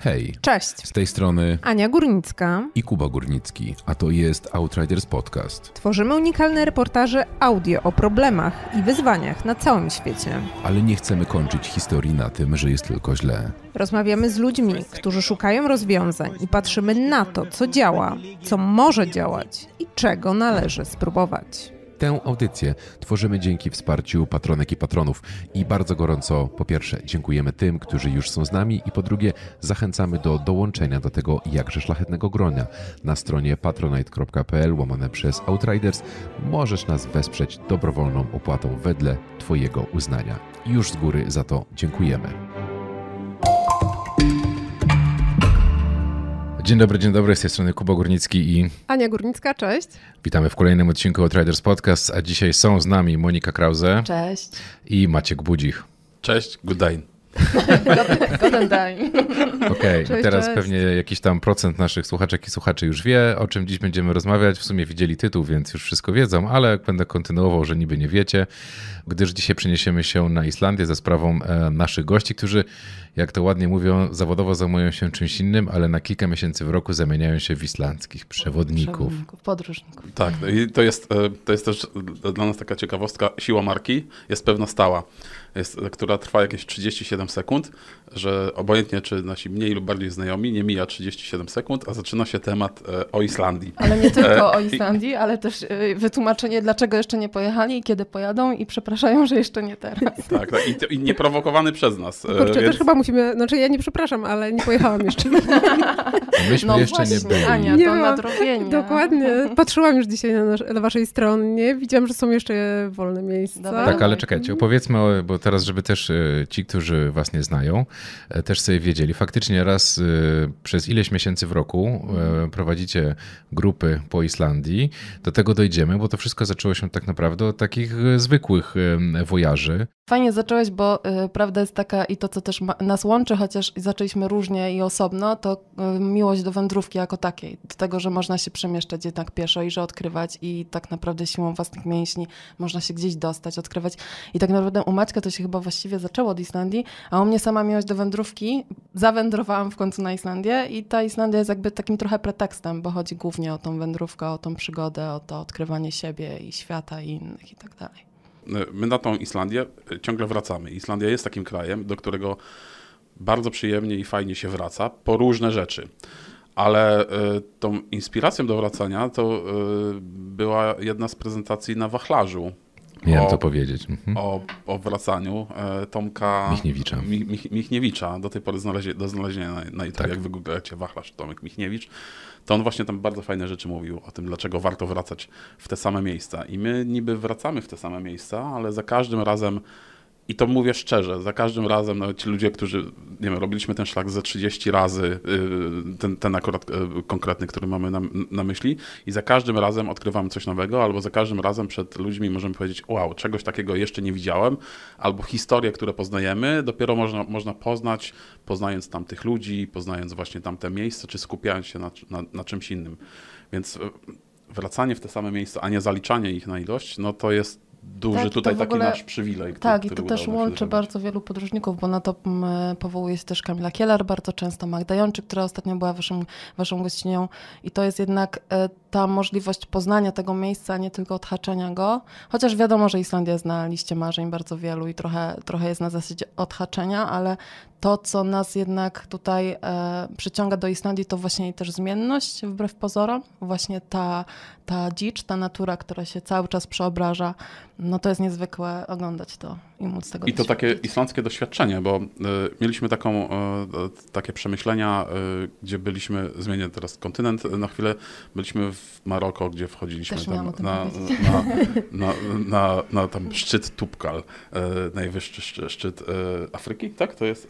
Hej. Cześć. Z tej strony Ania Górnicka i Kuba Górnicki, a to jest Outriders Podcast. Tworzymy unikalne reportaże audio o problemach i wyzwaniach na całym świecie. Ale nie chcemy kończyć historii na tym, że jest tylko źle. Rozmawiamy z ludźmi, którzy szukają rozwiązań i patrzymy na to, co działa, co może działać i czego należy spróbować. Tę audycję tworzymy dzięki wsparciu patronek i patronów i bardzo gorąco po pierwsze dziękujemy tym, którzy już są z nami i po drugie zachęcamy do dołączenia do tego jakże szlachetnego grona. Na stronie patronite.pl łamane przez Outriders możesz nas wesprzeć dobrowolną opłatą wedle Twojego uznania. Już z góry za to dziękujemy. Dzień dobry, dzień dobry, z tej strony Kuba Górnicki i Ania Górnicka, cześć. Witamy w kolejnym odcinku o Traders Podcast, a dzisiaj są z nami Monika Krause. Cześć. I Maciek Budzich. Cześć, good day. Golden time. Okej, okay, teraz cześć. pewnie jakiś tam procent naszych słuchaczek i słuchaczy już wie, o czym dziś będziemy rozmawiać. W sumie widzieli tytuł, więc już wszystko wiedzą, ale będę kontynuował, że niby nie wiecie, gdyż dzisiaj przeniesiemy się na Islandię za sprawą e, naszych gości, którzy, jak to ładnie mówią, zawodowo zajmują się czymś innym, ale na kilka miesięcy w roku zamieniają się w islandzkich przewodników. Przewodników, podróżników. Tak, i to jest, e, to jest też dla nas taka ciekawostka, siła marki jest pewna stała jest, która trwa jakieś 37 sekund, że obojętnie czy nasi mniej lub bardziej znajomi, nie mija 37 sekund, a zaczyna się temat e, o Islandii. Ale nie tylko e, o Islandii, ale też e, wytłumaczenie, dlaczego jeszcze nie pojechali, kiedy pojadą i przepraszają, że jeszcze nie teraz. Tak, tak. I, i nieprowokowany przez nas. Kurczę, więc... też chyba musimy, znaczy ja nie przepraszam, ale nie pojechałam jeszcze. Myśmy no jeszcze właśnie, nie byli. Ania, nie to nadrobienie. Dokładnie. Patrzyłam już dzisiaj na, nasz, na waszej stronie, widziałam, że są jeszcze wolne miejsca. Dobra. Tak, ale czekajcie, opowiedzmy, bo te teraz, żeby też e, ci, którzy was nie znają, e, też sobie wiedzieli. Faktycznie raz e, przez ileś miesięcy w roku prowadzicie grupy po Islandii. Do tego dojdziemy, bo to wszystko zaczęło się tak naprawdę od takich zwykłych wojaży. Fajnie zacząłeś, bo y, prawda jest taka i to, co też ma, nas łączy, chociaż zaczęliśmy różnie i osobno, to y, miłość do wędrówki jako takiej, do tego, że można się przemieszczać jednak pieszo i że odkrywać i tak naprawdę siłą własnych mięśni można się gdzieś dostać, odkrywać. I tak naprawdę u Maćka to się chyba właściwie zaczęło od Islandii, a u mnie sama miłość do wędrówki, zawędrowałam w końcu na Islandię i ta Islandia jest jakby takim trochę pretekstem, bo chodzi głównie o tą wędrówkę, o tą przygodę, o to odkrywanie siebie i świata i innych i tak dalej my na tą Islandię e, ciągle wracamy. Islandia jest takim krajem, do którego bardzo przyjemnie i fajnie się wraca po różne rzeczy. Ale e, tą inspiracją do wracania to e, była jedna z prezentacji na wachlarzu. Miałem o, to powiedzieć. Mhm. O, o wracaniu Tomka Michniewicza. Mi, Mich, Michniewicza. Do tej pory znalezie, do znalezienia na, na YouTube, tak. jak wygooglacie wachlarz Tomek Michniewicz to on właśnie tam bardzo fajne rzeczy mówił o tym, dlaczego warto wracać w te same miejsca. I my niby wracamy w te same miejsca, ale za każdym razem i to mówię szczerze, za każdym razem, nawet ci ludzie, którzy, nie wiem, robiliśmy ten szlak ze 30 razy, y, ten, ten akurat y, konkretny, który mamy na, na, myśli, i za każdym razem odkrywamy coś nowego, albo za każdym razem przed ludźmi możemy powiedzieć, wow, czegoś takiego jeszcze nie widziałem, albo historie, które poznajemy, dopiero można, można poznać, poznając tamtych ludzi, poznając właśnie tamte miejsce, czy skupiając się na, na, na czymś innym. Więc y, wracanie w te same miejsca, a nie zaliczanie ich na ilość, no to jest duży tak, tutaj taki ogóle, nasz przywilej. Który, tak, i to też łączy bardzo wielu podróżników, bo na to powołuje się też Kamila Kielar bardzo często, Magda Jączyk, która ostatnio była waszym, waszą gościnią i to jest jednak e, ta możliwość poznania tego miejsca, nie tylko odhaczenia go, chociaż wiadomo, że Islandia jest na liście marzeń bardzo wielu i trochę, trochę jest na zasadzie odhaczenia, ale to, co nas jednak tutaj e, przyciąga do Islandii, to właśnie też zmienność, wbrew pozorom. Właśnie ta, ta dzicz, ta natura, która się cały czas przeobraża, no to jest niezwykłe oglądać to i móc tego I to takie islandzkie doświadczenie, bo y, mieliśmy taką, y, takie przemyślenia, y, gdzie byliśmy, zmienię teraz kontynent na chwilę, byliśmy w Maroko, gdzie wchodziliśmy tam, na, na, na, na, tam szczyt Tubkal, najwyższy szczyt Afryki, tak? To jest...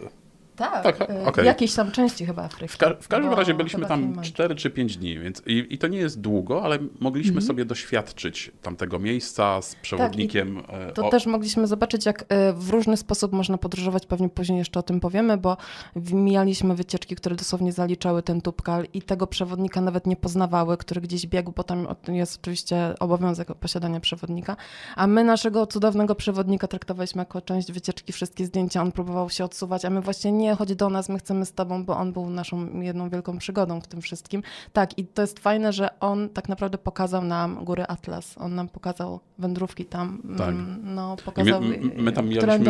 Tak, tak, e, tak okay. tam części chyba Afryki. W, ka w każdym razie byliśmy tam 4 czy 5 dni, więc i, i, to nie jest długo, ale mogliśmy mm -hmm. sobie doświadczyć tamtego miejsca z tak, przewodnikiem. Tak, to o... też mogliśmy zobaczyć, jak e, w różny sposób można podróżować, pewnie później jeszcze o tym powiemy, bo mijaliśmy wycieczki, które dosłownie zaliczały ten tubkal i tego przewodnika nawet nie poznawały, który gdzieś biegł, bo tam jest oczywiście obowiązek posiadania przewodnika, a my naszego cudownego przewodnika traktowaliśmy jako część wycieczki, wszystkie zdjęcia, on próbował się odsuwać, a my właśnie nie nie, chodź do nas, my chcemy z tobą, bo on był naszą jedną wielką przygodą w tym wszystkim. Tak, i to jest fajne, że on tak naprawdę pokazał nam góry Atlas, on nam pokazał wędrówki tam, tak. Mm, no, pokazał, my, my tam mieliśmy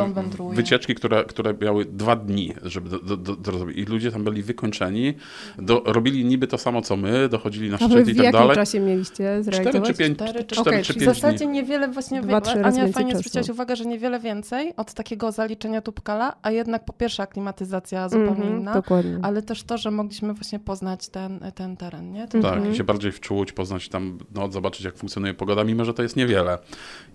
wycieczki, które, które miały dwa dni, żeby do, I ludzie tam byli wykończeni, do, robili niby to samo, co my, dochodzili na szczyt i tak dalej. w jakim czasie mieliście zrealizować? 4 czy 5 4 okay, W zasadzie dni. niewiele właśnie, Dwa, Ania fajnie zwróciłaś uwagę, że niewiele więcej od takiego zaliczenia tupkala, a jednak po pierwsze aklimatyzacja, motoryzacja mhm, zupełnie mm -hmm, inna, dokładnie. ale też to, że mogliśmy właśnie poznać ten, ten teren. Nie? Ten tak, i się bardziej wczuć, poznać tam, no, zobaczyć jak funkcjonuje pogoda, mimo że to jest niewiele.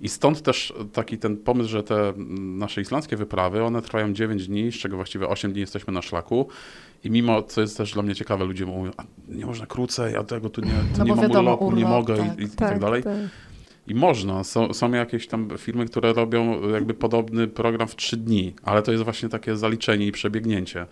I stąd też taki ten pomysł, że te nasze islandzkie wyprawy, one trwają 9 dni, z czego właściwie 8 dni jesteśmy na szlaku. I mimo, co jest też dla mnie ciekawe, ludzie mówią, nie można krócej, a tego tu nie, tu no nie mam wiadomo, urlopu, urlop, nie mogę tak, i, i tak, tak dalej. Tak. I można, są, są jakieś tam firmy, które robią jakby podobny program w trzy dni, ale to jest właśnie takie zaliczenie i przebiegnięcie.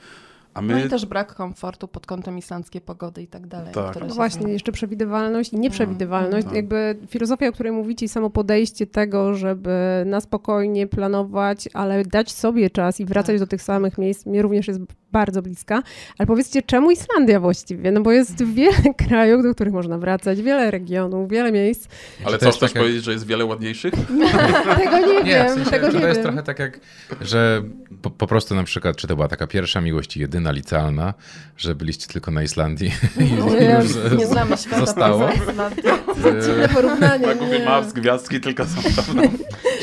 A my... No i też brak komfortu pod kątem islandzkiej pogody i tak dalej. Tak. No właśnie, są... jeszcze przewidywalność i nieprzewidywalność. Mm, tak. Jakby filozofia, o której mówicie i samo podejście tego, żeby na spokojnie planować, ale dać sobie czas i wracać tak. do tych samych miejsc, mnie również jest bardzo bliska. Ale powiedzcie, czemu Islandia właściwie? No bo jest wiele krajów, do których można wracać, wiele regionów, wiele miejsc. Ale co chcesz takie... powiedzieć, że jest wiele ładniejszych? No, tego nie, nie wiem. W sensie, tego nie to wiem. jest trochę tak jak, że po, po, prostu na przykład, czy to była taka pierwsza miłość jedyna licealna, że byliście tylko na Islandii i, nie, no, już z, nie znamy świata zostało. Zaczynamy e, porównanie. Google gwiazdki tylko są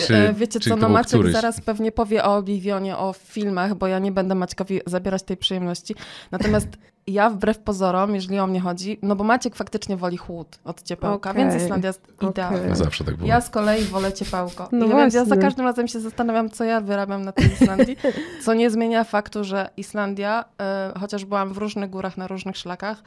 Czy, e, Wiecie czy co, no Maciek któryś... zaraz pewnie powie o Oblivionie, o filmach, bo ja nie będę Maćkowi zabierać tej przyjemności. Natomiast ja wbrew pozorom, jeżeli o mnie chodzi, no bo Maciek faktycznie woli chłód od ciepełka, okay. więc Islandia jest okay. idealna. Zawsze tak było. Ja z kolei wolę ciepełko. No I więc ja za każdym razem się zastanawiam, co ja wyrabiam na tej Islandii, co nie zmienia faktu, że Islandia, y, chociaż byłam w różnych górach, na różnych szlakach,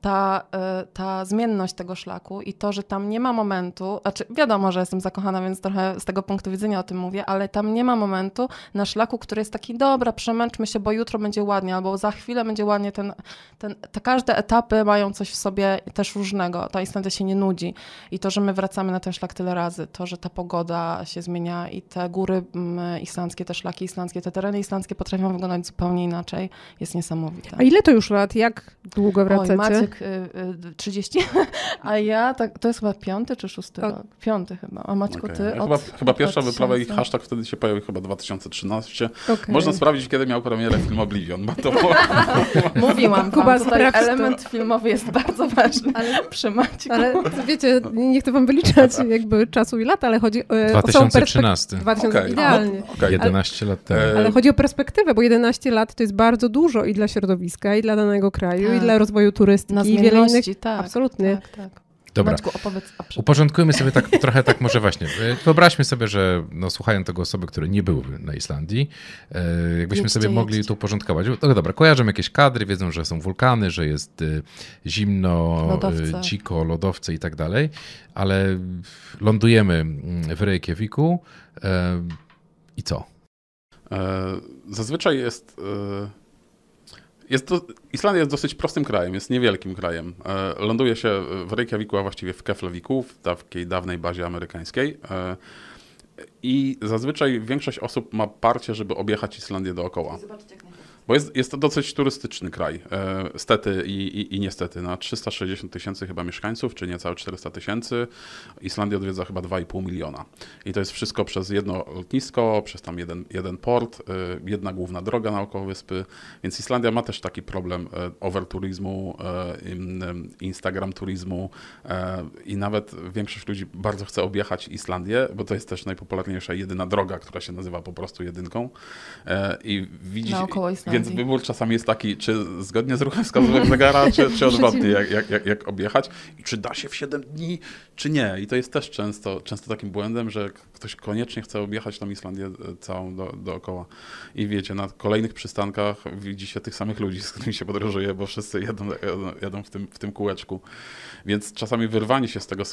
ta, e, ta zmienność tego szlaku i to, że tam nie ma momentu, znaczy wiadomo, że jestem zakochana, więc trochę z tego punktu widzenia o tym mówię, ale tam nie ma momentu na szlaku, który jest taki, dobra, przemęczmy się, bo jutro będzie ładnie, albo za chwilę będzie ładnie. Ten, ten, te każde etapy mają coś w sobie też różnego. Ta istota się nie nudzi. I to, że my wracamy na ten szlak tyle razy, to, że ta pogoda się zmienia i te góry mm, islandzkie, te szlaki islandzkie, te tereny islandzkie potrafią wyglądać zupełnie inaczej, jest niesamowite. A ile to już lat? Jak długo wracacie? Oj, Maciek y, y, 30, a ja tak, to jest chyba piąty czy szósty rok? Piąty chyba. A Maćku, okay. ty ja od... Chyba, chyba pierwsza 2000. wyprawa i hashtag wtedy się pojawił chyba 2013. Okay. Można sprawdzić, kiedy miał premierę film Oblivion, bo to... Mówiłam Kuba, tutaj element to. filmowy jest bardzo ważny ale, przy Maćku. Ale wiecie, nie chcę wam wyliczać jakby czasu i lat, ale chodzi o... 2013. O 2000, okay. Idealnie. No, okay. 11 lat e, Ale chodzi o perspektywę, bo 11 lat to jest bardzo dużo i dla środowiska, i dla danego kraju, tak. i dla rozwoju turystyki, na i wiele innych. Tak, absolutnie. Tak, tak. Dobra. Maćku, opowiedz, Uporządkujmy sobie tak trochę tak może właśnie. E, wyobraźmy sobie, że no, słuchają tego osoby, które nie były na Islandii. E, jakbyśmy sobie mogli tu to uporządkować. No dobra, kojarzą jakieś kadry, wiedzą, że są wulkany, że jest e, zimno, lodowce. E, dziko, lodowce i tak dalej, ale lądujemy mm, w Reykjaviku e, i co? E, zazwyczaj jest jest Islandia jest dosyć prostym krajem, jest niewielkim krajem. E, ląduje się w Reykjaviku, a właściwie w Keflaviku, w takiej dawnej bazie amerykańskiej. E, I zazwyczaj większość osób ma parcie, żeby objechać Islandię dookoła. zobaczyć jak bo jest, jest to dosyć turystyczny kraj, e, stety i, i, i, niestety. Na 360 tysięcy chyba mieszkańców, czy niecałe 400 tysięcy, Islandia odwiedza chyba 2,5 miliona. I to jest wszystko przez jedno lotnisko, przez tam jeden, jeden port, e, jedna główna droga naokoło wyspy. Więc Islandia ma też taki problem e, overturizmu, e, Instagram turizmu e, i nawet większość ludzi bardzo chce objechać Islandię, bo to jest też najpopularniejsza jedyna droga, która się nazywa po prostu jedynką. E, I widzisz. Więc wybór czasami jest taki, czy zgodnie z ruchem wskazówek zegara, czy, czy odwrotnie, jak, jak, jak, jak objechać. I czy da się w 7 dni, czy nie. I to jest też często, często takim błędem, że ktoś koniecznie chce objechać tam Islandię e, całą do, dookoła. I wiecie, na kolejnych przystankach widzi się tych samych ludzi, z którymi się podróżuje, bo wszyscy jadą, jadą, jadą w, tym, w tym kółeczku. Więc czasami wyrwanie się z tego,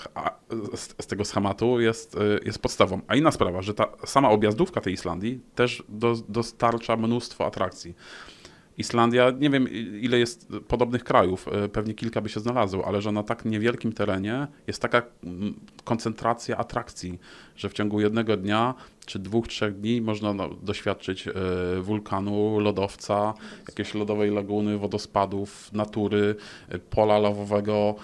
z, tego schematu jest, e, jest podstawą. A inna sprawa, że ta sama objazdówka tej Islandii też do, dostarcza mnóstwo atrakcji. Islandia, nie wiem ile jest podobnych krajów, e, pewnie kilka by się znalazło, ale że na tak niewielkim terenie jest taka mm, koncentracja atrakcji, że w ciągu jednego dnia czy dwóch, trzech dni można no, doświadczyć e, wulkanu, lodowca, jakiejś lodowej laguny, wodospadów, natury, e, pola lawowego,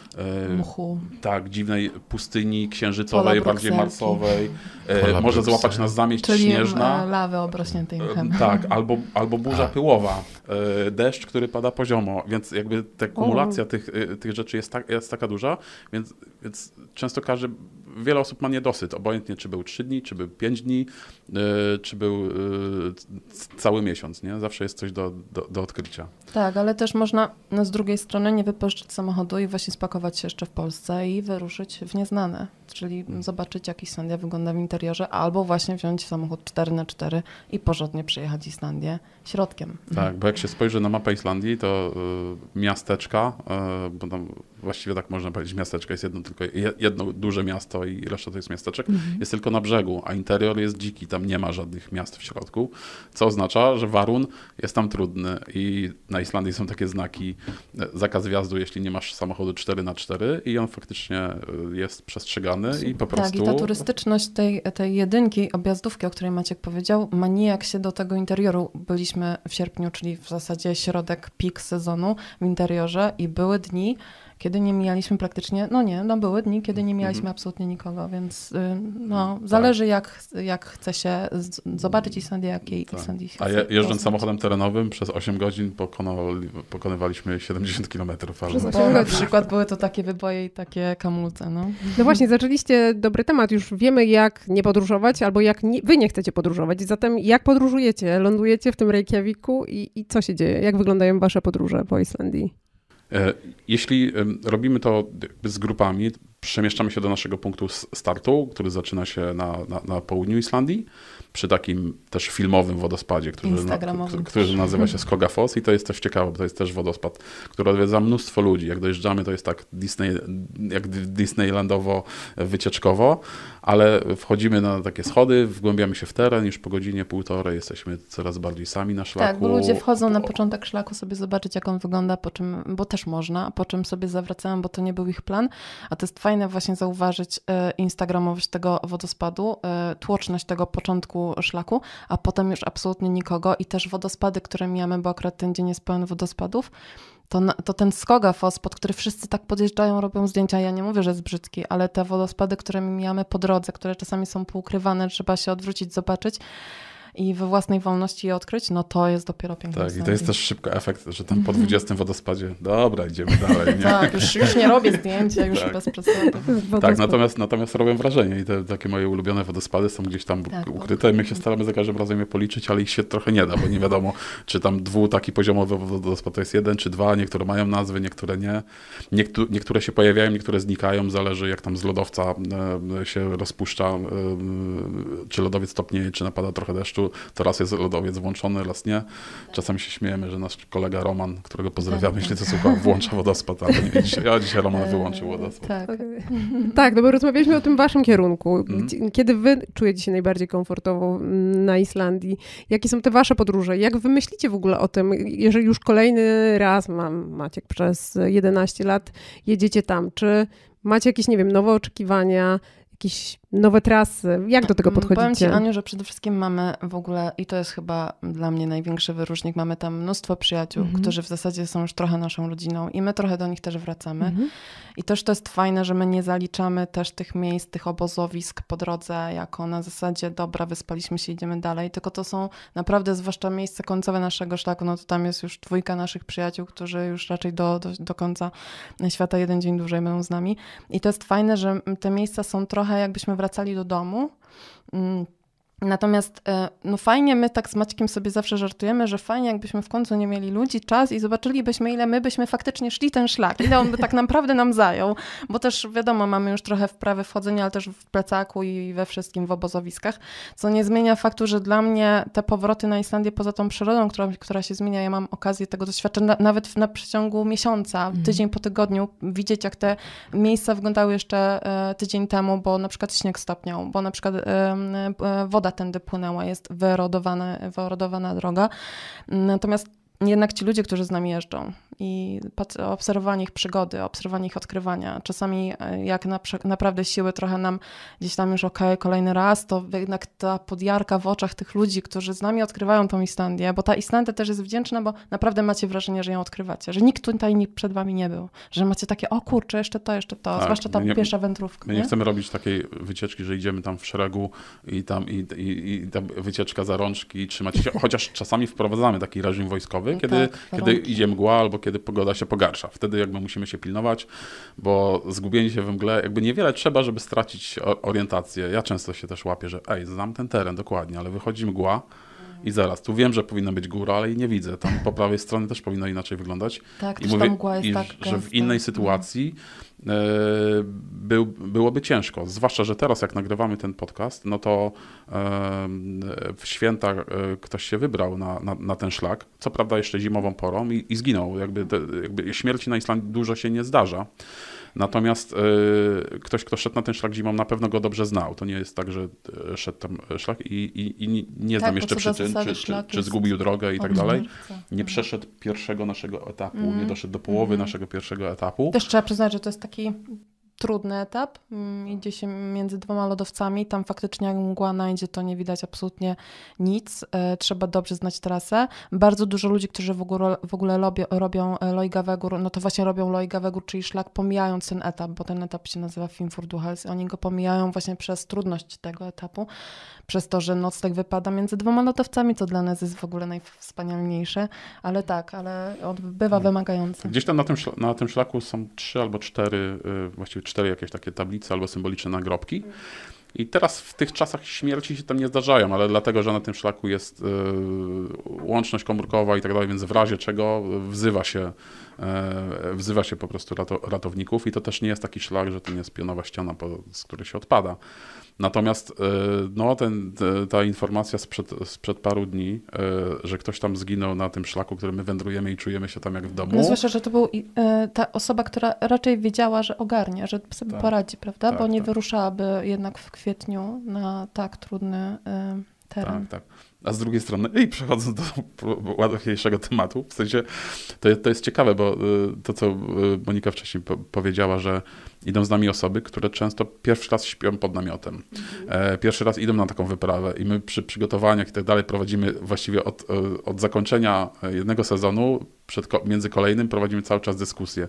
e, Muchu. tak, dziwnej pustyni księżycowej, bardziej marcowej. Pola Może złapać nas zamieć Czyli śnieżna. lawy obrośniętej Tak, albo, albo burza pyłowa, deszcz, który pada poziomo, więc jakby ta kumulacja tych, tych rzeczy jest, tak, jest taka duża, więc, więc często każdy wiele osób ma niedosyt, obojętnie czy był 3 dni, czy był 5 dni, y, czy był y, cały miesiąc, nie? Zawsze jest coś do, do, do odkrycia. Tak, ale też można no z drugiej strony nie wypożyczyć samochodu i właśnie spakować się jeszcze w Polsce i wyruszyć w nieznane, czyli hmm. zobaczyć jak Islandia wygląda w interiorze, albo właśnie wziąć samochód 4x4 i porządnie przejechać Islandię środkiem. Tak, bo jak się spojrzy na mapę Islandii, to y, miasteczka, bo tam właściwie tak można powiedzieć, miasteczka jest jedno, tylko jedno duże miasto i reszta to jest miasteczek, mhm. jest tylko na brzegu, a interior jest dziki, tam nie ma żadnych miast w środku, co oznacza, że Warun jest tam trudny i na Islandii są takie znaki, e, zakaz wjazdu, jeśli nie masz samochodu 4x4 i on faktycznie e, jest przestrzegany i po prostu... Tak, i ta turystyczność tej, tej jedynki, objazdówki, o której Maciek powiedział, ma nijak się do tego interioru. Byliśmy w sierpniu, czyli w zasadzie środek pik sezonu w interiorze i były dni, kiedy nie mieliśmy praktycznie, no nie, no były dni, kiedy nie mieliśmy mhm. absolutnie nikogo, więc y, no, mhm. tak. zależy jak, jak chce się zobaczyć Islandię, jakiej tak. Islandii się A je, jeżdżąc samochodem terenowym przez 8 godzin pokonywaliśmy 70 kilometrów. Przez 8 godzin. Na przykład były to takie wyboje i takie kamulce. No. no właśnie, zaczęliście dobry temat, już wiemy jak nie podróżować albo jak nie, wy nie chcecie podróżować, zatem jak podróżujecie? Lądujecie w tym Reykjaviku i, i co się dzieje? Jak wyglądają wasze podróże po Islandii? E, jeśli robimy to z grupami, przemieszczamy się do naszego punktu startu, który zaczyna się na, na, na południu Islandii przy takim też filmowym wodospadzie, który, na, który nazywa się Skoga Foss i to jest też ciekawe, bo to jest też wodospad, który odwiedza mnóstwo ludzi. Jak dojeżdżamy, to jest tak Disney, jak Disneylandowo e, wycieczkowo, ale wchodzimy na takie schody, wgłębiamy się w teren, już po godzinie, półtorej jesteśmy coraz bardziej sami na szlaku. Tak, bo ludzie wchodzą na początek szlaku sobie zobaczyć, jak on wygląda, po czym, bo też można, po czym sobie zawracają, bo to nie był ich plan, a to jest fajne właśnie zauważyć e, instagramowość tego wodospadu, e, tłoczność tego początku szlaku, a potem już absolutnie nikogo i też wodospady, które mijamy, bo akurat ten dzień jest pełen wodospadów, to, to ten Skogafos, pod który wszyscy tak podjeżdżają, robią zdjęcia, ja nie mówię, że jest brzydki, ale te wodospady, które mijamy po drodze, które czasami są poukrywane, trzeba się odwrócić, zobaczyć, i we własnej wolności je odkryć, no to jest dopiero piękne. Tak, i to jest też szybko efekt, że tam po 20 mhm. wodospadzie, dobra, idziemy dalej. Nie? tak, już, już nie robię zdjęcia, już tak. bez przesady. Tak, natomiast, natomiast robię wrażenie i te takie moje ulubione wodospady są gdzieś tam tak, tak. ukryte. My się staramy za każdym razem je policzyć, ale ich się trochę nie da, bo nie wiadomo, czy tam dwu taki poziomowy wodospad to jest jeden, czy dwa, niektóre mają nazwy, niektóre nie. Niektóre, niektóre się pojawiają, niektóre znikają, zależy jak tam z lodowca e, się rozpuszcza, e, czy lodowiec topnieje, czy napada trochę deszczu meczu to raz jest lodowiec włączony, raz nie. Czasami się śmiejemy, że nasz kolega Roman, którego pozdrawiamy, tak. jeśli to słucha, włącza wodospad, ale nie, dzisiaj, ja dzisiaj Roman e, wyłączył wodospad. Tak. tak. tak, no bo rozmawialiśmy o tym waszym kierunku. Mhm. Kiedy wy czujecie się najbardziej komfortowo na Islandii? Jakie są te wasze podróże? Jak wy myślicie w ogóle o tym, jeżeli już kolejny raz, mam Maciek, przez 11 lat jedziecie tam, czy macie jakieś, nie wiem, nowe oczekiwania, jakieś nowe trasy. Jak do tego mm, podchodzicie? Powiem Ci, Aniu, że przede wszystkim mamy w ogóle, i to jest chyba dla mnie największy wyróżnik, mamy tam mnóstwo przyjaciół, mm -hmm. którzy w zasadzie są już trochę naszą rodziną i my trochę do nich też wracamy. Mm -hmm. I też to jest fajne, że my nie zaliczamy też tych miejsc, tych obozowisk po drodze, jako na zasadzie dobra, wyspaliśmy się, idziemy dalej, tylko to są naprawdę, zwłaszcza miejsca końcowe naszego szlaku, no to tam jest już dwójka naszych przyjaciół, którzy już raczej do, do, do końca świata jeden dzień dłużej będą z nami. I to jest fajne, że te miejsca są trochę jakbyśmy wracali do domu. Mm, Natomiast e, no fajnie, my tak z Maćkiem sobie zawsze żartujemy, że fajnie jakbyśmy w końcu nie mieli ludzi, czas i zobaczylibyśmy ile my byśmy faktycznie szli ten szlak, ile on by tak naprawdę nam zajął, bo też wiadomo, mamy już trochę wprawy wchodzenia, ale też w plecaku i we wszystkim w obozowiskach, co nie zmienia faktu, że dla mnie te powroty na Islandię poza tą przyrodą, która, która się zmienia, ja mam okazję tego doświadczać nawet na przeciągu miesiąca, mhm. tydzień po tygodniu, widzieć jak te miejsca wyglądały jeszcze e, tydzień temu, bo na przykład śnieg stopniał, bo na przykład e, woda tędy płynęła, jest wyerodowana, droga. Natomiast jednak ci ludzie, którzy z nami jeżdżą, i obserwowanie ich przygody, obserwowanie ich odkrywania. Czasami e, jak na, naprawdę siły trochę nam gdzieś tam już okej, okay, kolejny raz, to jednak ta podjarka w oczach tych ludzi, którzy z nami odkrywają tą Islandię, bo ta Islandia też jest wdzięczna, bo naprawdę macie wrażenie, że ją odkrywacie, że nikt tutaj nikt przed wami nie był, że macie takie o kurczę, jeszcze to, jeszcze to, tak, zwłaszcza ta nie, pierwsza wędrówka. My nie, nie, chcemy robić takiej wycieczki, że idziemy tam w szeregu i tam i, i, i ta wycieczka za rączki i trzymać się, chociaż czasami wprowadzamy taki reżim wojskowy, no kiedy, tak, kiedy idzie mgła albo kiedy pogoda się pogarsza. Wtedy jakby musimy się pilnować, bo zgubienie się w mgle, jakby niewiele trzeba, żeby stracić orientację. Ja często się też łapię, że ej, znam ten teren dokładnie, ale wychodzi mgła, i zaraz, tu wiem, że powinna być góra, ale jej nie widzę. Tam po prawej stronie też powinno inaczej wyglądać. Tak, I mówię, mgła jest i, tak że w innej mhm. sytuacji no. byłoby ciężko. Zwłaszcza, że teraz jak nagrywamy ten podcast, no to e, w święta e, ktoś się wybrał na, na, na ten szlak, co prawda jeszcze zimową porą i, i zginął. Jakby, te, jakby śmierci na Islandii dużo się nie zdarza. Natomiast y, ktoś, kto szedł na ten szlak zimą, na pewno go dobrze znał. To nie jest tak, że y, szedł tam y, szlak i, i, i nie znam tak, jeszcze przyczyn, czy, czy, czy, zgubił drogę i tak dalej. Nie mhm. przeszedł pierwszego naszego etapu, mm. nie mhm. doszedł do połowy mm. naszego pierwszego etapu. Też trzeba przyznać, że to jest taki trudny etap. Mm, idzie się między dwoma lodowcami. Tam faktycznie jak mgła najdzie, to nie widać absolutnie nic. E, trzeba dobrze znać trasę. Bardzo dużo ludzi, którzy w ogóle, w ogóle robią, robią e, Loiga Wegur, no to właśnie robią Loiga Wegur, czyli szlak, pomijając ten etap, bo ten etap się nazywa Finfur Duhals. Oni go pomijają właśnie przez trudność tego etapu przez to, że nocleg wypada między dwoma lotowcami, co dla nas jest w ogóle najwspanialniejsze, ale tak, ale bywa mhm. wymagające. Gdzieś tam na tym, na tym szlaku są trzy albo cztery, y, właściwie cztery jakieś takie tablice albo symboliczne nagrobki. Mhm. I teraz w tych czasach śmierci się tam nie zdarzają, ale dlatego, że na tym szlaku jest y, łączność komórkowa i tak dalej, więc w razie czego y, wzywa się E, wzywa się po prostu ratowników i to też nie jest taki szlak, że to nie jest pionowa ściana, z której się odpada. Natomiast e, no, ten, ta informacja sprzed, sprzed paru dni, e, że ktoś tam zginął na tym szlaku, który my wędrujemy i czujemy się tam jak w domu. No, słyszę, że to była ta osoba, która raczej wiedziała, że ogarnia, że sobie tak, poradzi, prawda? Tak, Bo nie tak. wyruszałaby jednak w kwietniu na tak trudny teren. Tak, tak. A z drugiej strony, i przechodząc do ładniejszego tematu, w sensie to, to jest ciekawe, bo y, to, co y, Monika wcześniej po powiedziała, że idą z nami osoby, które często pierwszy raz śpią pod namiotem. E, pierwszy raz idą na taką wyprawę i my przy przygotowaniach i tak dalej prowadzimy właściwie od, e, od zakończenia e, jednego sezonu przed, między kolejnym prowadzimy cały czas dyskusję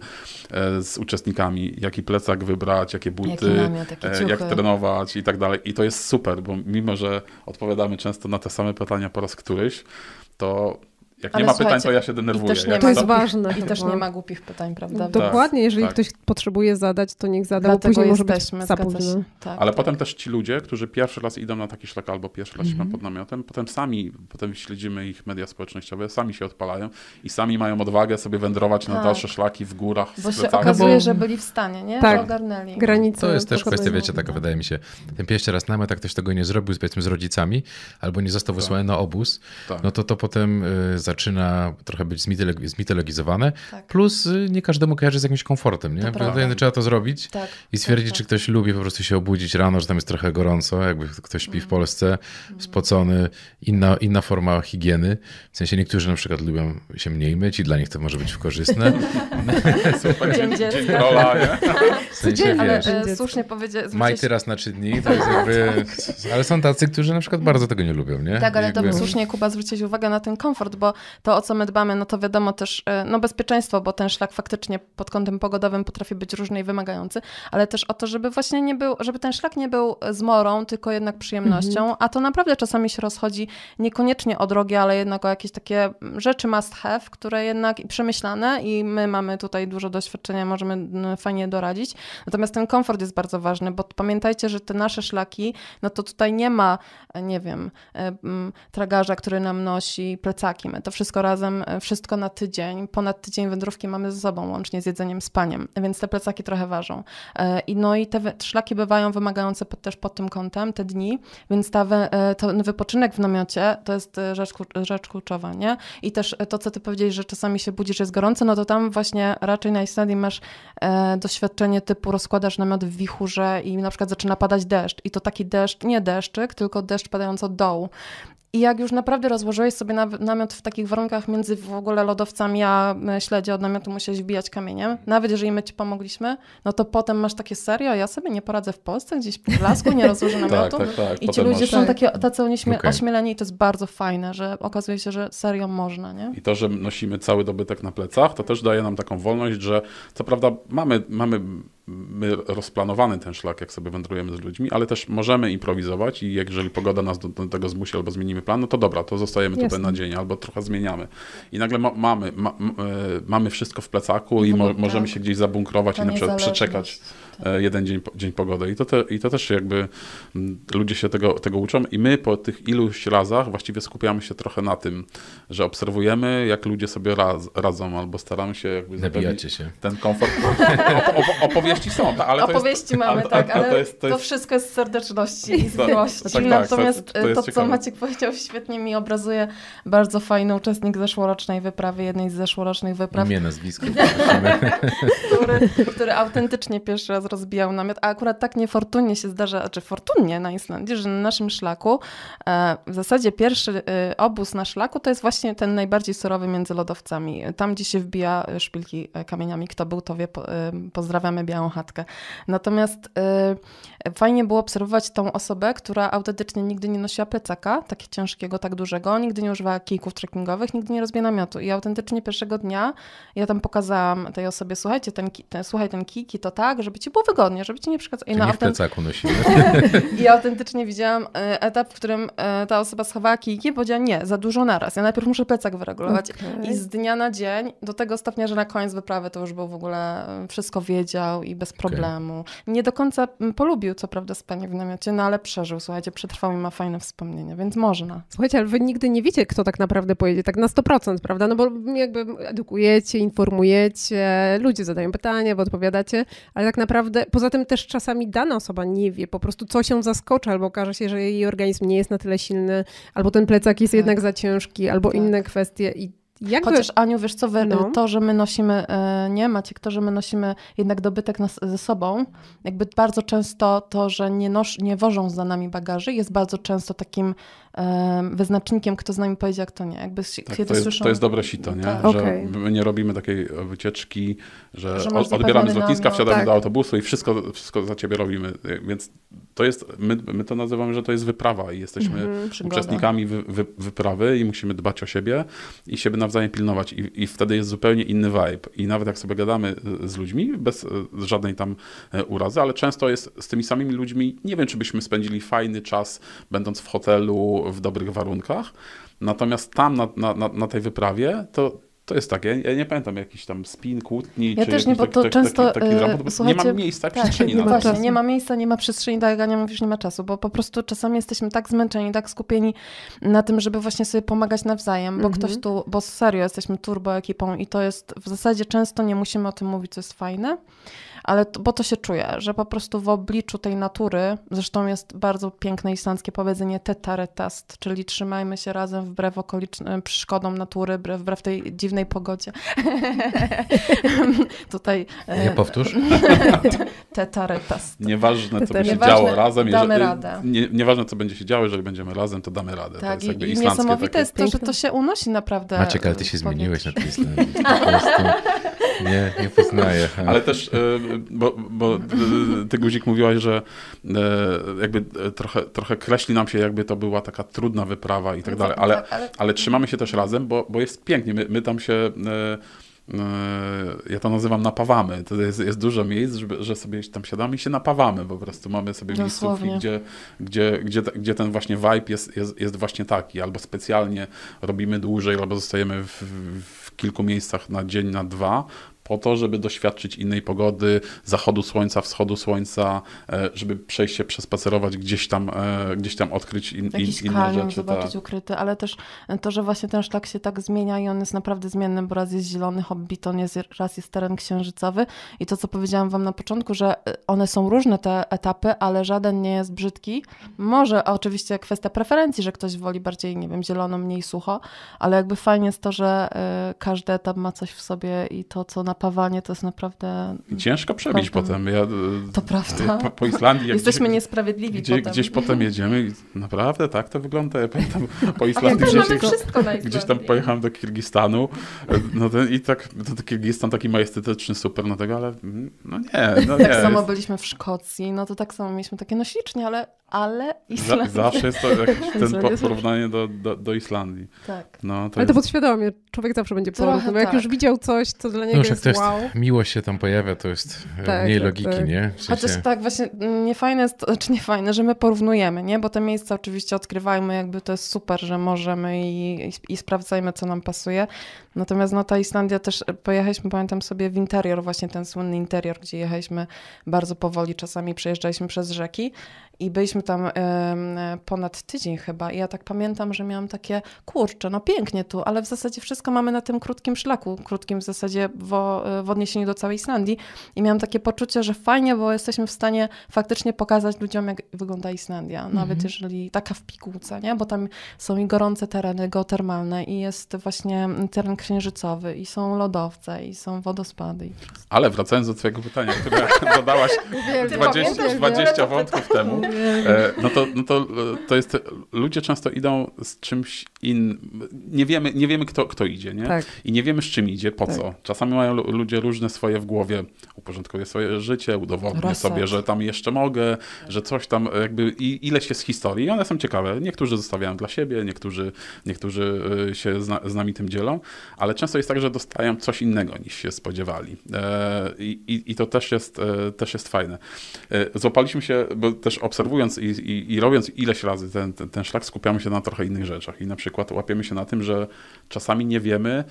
z uczestnikami, jaki plecak wybrać, jakie buty, jaki namiot, jak trenować i tak dalej. I to jest super, bo mimo, że odpowiadamy często na te same pytania po raz któryś, to jak Ale nie ma pytań, to ja się denerwuję. Nie to jest ważne. I też nie ma głupich pytań, tak. prawda? Tak, Dokładnie, jeżeli tak. ktoś potrzebuje zadać, to niech zada, Dlatego bo później jesteśmy, może być za tak, Ale tak. potem też ci ludzie, którzy pierwszy raz idą na taki szlak albo pierwszy raz się mhm. pod namiotem, potem sami, potem śledzimy ich media społecznościowe, sami się odpalają i sami mają odwagę sobie wędrować na tak. dalsze szlaki w górach. Bo w się okazuje, bo... że byli w stanie, nie? Tak. Że ogarnęli. Granice. To jest też kwestia, wiecie, taka wydaje mi się, ten pierwszy raz namiot, jak ktoś tego nie zrobił, powiedzmy z rodzicami, albo nie został wysłany na obóz, no to to potem y, zaczyna trochę być zmitologizowane, tak. plus y, nie każdemu kojarzy z jakimś komfortem, nie? To Trzeba to zrobić tak, i tak, stwierdzić, tak, czy ktoś lubi po prostu się obudzić rano, że tam jest trochę gorąco, jakby ktoś śpi w mm. Polsce, mm. spocony, inna, inna forma higieny. W sensie niektórzy na przykład lubią się mniej myć i dla nich to może być korzystne. Tak dzień, dzień, dzień rola, e, słusznie powiedzieć. Maj teraz na trzy dni, to jest jakby... Tak. Ale są tacy, którzy na przykład bardzo tego nie lubią, nie? Tak, ale jakby... to słusznie Kuba zwrócić uwagę na ten komfort, bo to o co my dbamy, no to wiadomo też y, no bezpieczeństwo, bo ten szlak faktycznie pod kątem pogodowym potrafi być różny i wymagający, ale też o to, żeby właśnie nie był, żeby ten szlak nie był zmorą, tylko jednak przyjemnością, mhm. a to naprawdę czasami się rozchodzi niekoniecznie o drogi, ale jednak o jakieś takie mm, rzeczy must have, które jednak i przemyślane i my mamy tutaj dużo doświadczenia, możemy mm, fajnie doradzić. Natomiast ten komfort jest bardzo ważny, bo pamiętajcie, że te nasze szlaki, no to tutaj nie ma, e, nie wiem, e, mm, tragarza, który nam nosi plecaki. My to wszystko razem, e, wszystko na tydzień. Ponad tydzień wędrówki mamy ze sobą, łącznie z jedzeniem, spaniem, więc te plecaki trochę ważą. E, I no i te szlaki bywają wymagające pod, też pod tym kątem, te dni, więc ta, e, ten wypoczynek w namiocie to jest rzecz, rzecz kluczowa, nie? I też to, co ty powiedziałeś, że czasami się budzisz, jest gorąco, no to tam właśnie raczej na Islandii masz doświadczenie typu rozkładasz namiot w wichurze i na przykład zaczyna padać deszcz. I to taki deszcz, nie deszczyk, tylko deszcz padający od dołu. I jak już naprawdę rozłożyłeś sobie namiot w takich warunkach między w ogóle lodowcami a e, śledzie od namiotu musiałeś wbijać kamieniem, nawet jeżeli my ci pomogliśmy, no to potem masz takie serio, ja sobie nie poradzę w Polsce, gdzieś w Lasku nie rozłożę namiotu. tak, tak, tak. I ci ludzie masz... są takie, tacy ośmie okay. ośmieleni i to jest bardzo fajne, że okazuje się, że serio można, nie? I to, że nosimy cały dobytek na plecach, to też daje nam taką wolność, że co prawda mamy, mamy my rozplanowany ten szlak, jak sobie wędrujemy z ludźmi, ale też możemy improwizować i jeżeli pogoda nas do, do tego zmusi albo zmienimy plan, no to dobra, to zostajemy Jasne. tutaj na dzień albo trochę zmieniamy. I nagle ma, mamy, ma, e, mamy wszystko w plecaku i mhm, mo, tak. możemy się gdzieś zabunkrować to i na przykład przeczekać E, jeden dzień, dzień pogody. I to, te, I to też jakby mm, ludzie się tego, tego uczą i my po tych iluś razach właściwie skupiamy się trochę na tym, że obserwujemy, jak ludzie sobie raz, radzą, albo staramy się jakby Nabijacie się. ten komfort. Op opowieści są, ale Opowieści jest, mamy, ale, tak, ale to, jest, tak, to, jest... to, wszystko jest z serdeczności i z tak, miłości. Tak, tak, Natomiast to, to co Maciek powiedział, świetnie mi obrazuje bardzo fajny uczestnik zeszłorocznej wyprawy, jednej z zeszłorocznych wypraw. Imię, nazwisko. który, który autentycznie pierwszy raz raz rozbijał namiot, a akurat tak niefortunnie się zdarza, czy znaczy fortunnie na Islandii, że na naszym szlaku e, w zasadzie pierwszy e, obóz na szlaku to jest właśnie ten najbardziej surowy między lodowcami. Tam, gdzie się wbija e, szpilki kamieniami, kto był, to wie, pozdrawiamy Białą Chatkę. Natomiast Fajnie było obserwować tą osobę, która autentycznie nigdy nie nosiła plecaka, tak ciężkiego, tak dużego, nigdy nie używała kijków trekkingowych, nigdy nie rozbija namiotu. I autentycznie pierwszego dnia ja tam pokazałam tej osobie, słuchajcie, ten, ten słuchaj, ten kiki, to tak, żeby ci było wygodnie, żeby ci nie przeszkadzało. I na no, autent... plecaku nosimy. I autentycznie widziałam e, etap, w którym e, ta osoba schowała kijki, powiedziała nie, za dużo naraz, ja najpierw muszę plecak wyregulować. Okay. I z dnia na dzień, do tego stopnia, że na koniec wyprawy to już był w ogóle, e, wszystko wiedział i bez problemu. Okay. Nie do końca polubił co prawda spanie w namiocie, no ale przeżył, słuchajcie, przetrwał i ma fajne wspomnienia, więc można. Słuchajcie, ale wy nigdy nie wiecie, kto tak naprawdę pojedzie, tak na 100%, prawda? No bo jakby edukujecie, informujecie, ludzie zadają pytania, wy odpowiadacie, ale tak naprawdę, poza tym też czasami dana osoba nie wie, po prostu co się zaskoczy, albo okaże się, że jej organizm nie jest na tyle silny, albo ten plecak jest tak. jednak za ciężki, albo tak. inne kwestie i Chociaż Aniu, wiesz co, wy, no. to, że my nosimy, e, nie Maciek, to, że my nosimy jednak dobytek nas, ze sobą, jakby bardzo często to, że nie, nos, nie wożą za nami bagaży jest bardzo często takim wyznacznikiem, kto z nami pojedzie, a kto nie. Jakby tak, kiedy to, jest, słyszą... to jest dobre sito, nie? Tak. że okay. my nie robimy takiej e, wycieczki, że, że odbieramy z lotniska, no, wsiadamy tak. do autobusu i wszystko, wszystko za ciebie robimy. E, więc to jest, my, my to nazywamy, że to jest wyprawa i jesteśmy mhm, uczestnikami wy, wy, wyprawy i musimy dbać o siebie i siebie nawzajem pilnować. I, I wtedy jest zupełnie inny vibe. I nawet jak sobie gadamy e, z ludźmi, bez żadnej tam urazy, ale często jest z tymi samymi ludźmi, nie wiem, czy byśmy spędzili fajny czas, będąc w hotelu, w dobrych warunkach. Natomiast tam na, na, na tej wyprawie to to jest tak, ja, ja, nie pamiętam jakiś tam spin, kłótni. Ja też nie, bo tak- to taki, tak- często taki, taki, taki e, nie ma miejsca, tak, przestrzeni na Właśnie, nie ma miejsca, nie ma przestrzeni do tak jagania, mówisz, nie ma czasu, bo po prostu czasami jesteśmy tak zmęczeni, tak skupieni na tym, żeby właśnie sobie pomagać nawzajem, bo mm -hmm. ktoś mhm. tu, bo serio, jesteśmy turbo ekipą i to jest w zasadzie często nie musimy o tym mówić, co jest fajne, ale to, bo to się czuje, że po prostu w obliczu tej natury, zresztą jest bardzo piękne islandzkie powiedzenie tetaretast, czyli trzymajmy się razem wbrew okolicznym przeszkodom natury, wbrew, wbrew tej dziwnej dziwnej pogodzie. Tutaj. Nie e, powtórz. Tetaretas. Nieważne, co by się działo razem. Damy radę. Nie, nieważne, co będzie się działo, jeżeli będziemy razem, to damy radę. Tak, to jest i, i niesamowite takie... jest to, że to się unosi naprawdę. Maciek, ale ty się zmieniłeś na tej Po nie, nie poznaję. Ale też, e, bo, bo e, ty Guzik mówiłaś, że e, jakby trochę, trochę kreśli nam się, jakby to była taka trudna wyprawa i tak, no tak dalej, tak, ale, ale trzymamy się też razem, bo, bo jest pięknie. My, my tam się ja to nazywam napawamy. To jest, jest dużo miejsc, żeby, że sobie tam siadamy i się napawamy. Po prostu mamy sobie miejscówki, gdzie, gdzie, gdzie, gdzie ten właśnie vibe jest, jest, jest właśnie taki. Albo specjalnie robimy dłużej, albo zostajemy w, w w kilku miejscach na dzień, na dwa, po to, żeby doświadczyć innej pogody, zachodu słońca, wschodu słońca, e, żeby przejść się, przespacerować, gdzieś tam, e, gdzieś tam odkryć in, in, inne kanion rzeczy. zobaczyć tak. ukryty, ale też to, że właśnie ten szlak się tak zmienia i on jest naprawdę zmienny, bo raz jest zielony hobbiton, jest, raz jest teren księżycowy i to, co powiedziałam wam na początku, że e, one są różne te etapy, ale żaden nie jest brzydki. Może oczywiście kwestia preferencji, że ktoś woli bardziej, nie wiem, zielono, mniej sucho, ale jakby fajnie jest to, że każdy etap ma coś w sobie i to, co na napawanie to jest naprawdę. Ciężko przebić potem. Ja, to prawda. E, po, po Islandii. Jesteśmy gdzieś, niesprawiedliwi. Gdzie, potem. Gdzieś potem jedziemy i naprawdę tak to wygląda. Ja pamiętam po Islandii. Ja gdzieś, wszystko na Islandii. gdzieś tam pojechałem do Kirgistanu e, no ten, i tak no, Kirgistan taki majestetyczny, super no tego, ale no nie. No tak nie. tak samo byliśmy w Szkocji, no to tak samo mieliśmy takie no ślicznie, ale ale Islandia. zawsze jest to jakieś ten porównanie do, do, do, Islandii. Tak. No, to ale jest... to podświadomie, człowiek zawsze będzie porównywał. jak tak. już widział coś, co dla niego no, jest, jest wow. Miłość się tam pojawia, to jest e, tak, mniej tak, logiki, tak. nie? W sensie... Chociaż tak właśnie mm, niefajne jest, znaczy niefajne, że my porównujemy, nie? Bo te miejsca oczywiście odkrywajmy, jakby to jest super, że możemy i, i, i sprawdzajmy, co nam pasuje. Natomiast no ta Islandia też, e, pojechaliśmy, pamiętam sobie w interior, właśnie ten słynny interior, gdzie jechaliśmy bardzo powoli, czasami przejeżdżaliśmy przez rzeki i byliśmy tam e, ponad tydzień chyba i ja tak pamiętam, że miałam takie, kurczę, no pięknie tu, ale w zasadzie wszystko mamy na tym krótkim szlaku, krótkim w zasadzie wo, e, w odniesieniu do całej Islandii i miałam takie poczucie, że fajnie, bo jesteśmy w stanie faktycznie pokazać ludziom, jak wygląda Islandia, nawet mhm. jeżeli taka w pigułce, nie? bo tam są i gorące tereny geotermalne i jest właśnie teren księżycowy i są lodowce i są wodospady. Ale wracając do twojego pytania, które dodałaś 20, 20 wątków temu, E, no to, no to, e, to jest, ludzie często idą z czymś innym. Nie wiemy, nie wiemy kto, kto idzie, nie? Tak. I nie wiemy z czym idzie, po tak. co. Czasami mają ludzie różne swoje w głowie, uporządkuję swoje życie, udowodnię sobie, że tam jeszcze mogę, że coś tam e, jakby, i ileś jest historii i one są ciekawe. Niektórzy zostawiają dla siebie, niektórzy, niektórzy się z, z nami tym dzielą, ale często jest tak, że dostają coś innego niż się spodziewali. I, i, i to też jest, też jest fajne. Złapaliśmy się, bo też obserwowaliśmy obserwując i, i, i robiąc ileś razy ten, ten, ten szlak, skupiamy się na trochę innych rzeczach. I na przykład łapiemy się na tym, że czasami nie wiemy,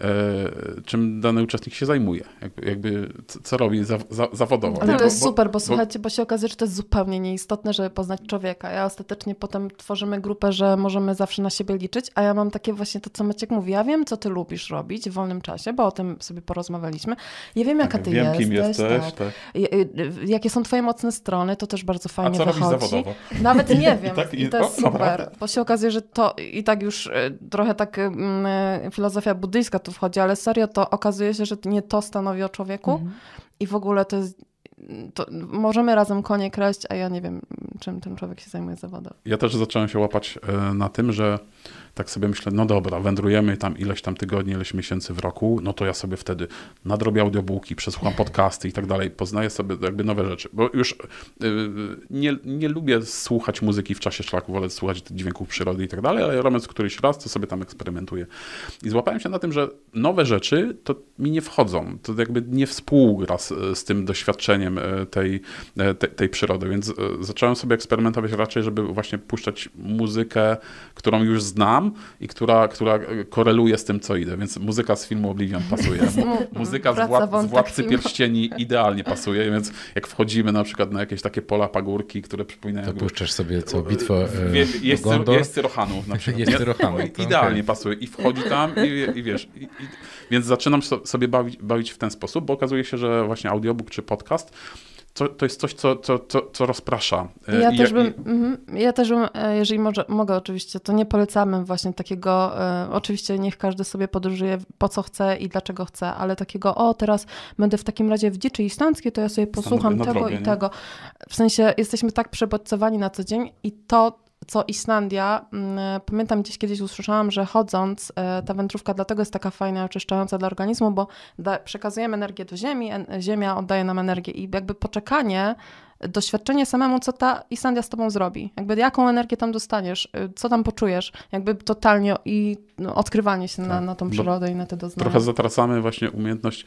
E, czym dany uczestnik się zajmuje, jakby, jakby co robi za, za, zawodowo. No ale to jest bo, super, bo, bo, słuchajcie, bo się okazuje, że to jest zupełnie nieistotne, żeby poznać człowieka. Ja ostatecznie potem tworzymy grupę, że możemy zawsze na siebie liczyć, a ja mam takie właśnie to, co Maciek mówi, ja wiem, co ty lubisz robić w wolnym czasie, bo o tym sobie porozmawialiśmy. Ja wiem, jaka tak, ty wiem, jesteś. Kim jesteś tak. tak. Jakie są twoje mocne strony, to też bardzo fajnie a co wychodzi. Robisz zawodowo? Nawet nie wiem. tak, I to jest o, super, bo się okazuje, że to i tak już y, trochę tak mm, y, filozofia buddyjska to wchodzi, ale serio to okazuje się, że nie to stanowi o człowieku mhm. i w ogóle to jest to możemy razem konie kraść, a ja nie wiem, czym ten człowiek się zajmuje zawodowo. Ja też zacząłem się łapać e, na tym, że tak sobie myślę, no dobra, wędrujemy tam ileś tam tygodni, ileś miesięcy w roku, no to ja sobie wtedy nadrobię audiobooki, przesłucham mhm. podcasty i tak dalej, poznaję sobie jakby nowe rzeczy, bo już yy, nie, nie lubię słuchać muzyki w czasie szlaku, wolę słuchać dźwięków przyrody i tak dalej, ale robiąc któryś raz, to sobie tam eksperymentuję. I złapałem się na tym, że nowe rzeczy to mi nie wchodzą, to jakby nie współgra z, z tym doświadczeniem e, tej, e, tej przyrody, więc e, zacząłem sobie eksperymentować raczej, żeby właśnie puszczać muzykę, którą już znam, słucham i która, która e, koreluje z tym, co idę. Więc muzyka z filmu Oblivion pasuje. muzyka z, wła z Władcy Pierścieni idealnie pasuje, więc jak wchodzimy na przykład na jakieś takie pola pagórki, które przypominają... To puszczasz sobie co, e, bitwę e, jeźdźcy, jeźdźcy Rohanów na przykład. Rohanów. idealnie okay. pasuje i wchodzi tam i, i wiesz. I, i, więc zaczynam sobie bawić, bawić w ten sposób, bo okazuje się, że właśnie audiobook czy podcast to, to jest coś, co, co, co, co rozprasza. E, ja, I, też bym, i... Mhm. ja też bym, e, jeżeli może, mogę oczywiście, to nie polecamy właśnie takiego, e, oczywiście niech każdy sobie podróżuje po co chce i dlaczego chce, ale takiego, o teraz będę w takim razie w dziczy islandzkiej, to ja sobie posłucham Stanowię tego drogę, i nie? tego. W sensie jesteśmy tak przebodcowani na co dzień i to co Islandia. Mm, pamiętam gdzieś kiedyś usłyszałam, że chodząc, e, ta wędrówka dlatego jest taka fajna, oczyszczająca dla organizmu, bo da, przekazujemy energię do ziemi, en, ziemia oddaje nam energię i jakby poczekanie, doświadczenie samemu, co ta Islandia z tobą zrobi. Jakby jaką energię tam dostaniesz, e, co tam poczujesz, jakby totalnie i no, odkrywanie się tak, na, na tą no, przyrodę i na te doznania. Trochę zatracamy właśnie umiejętność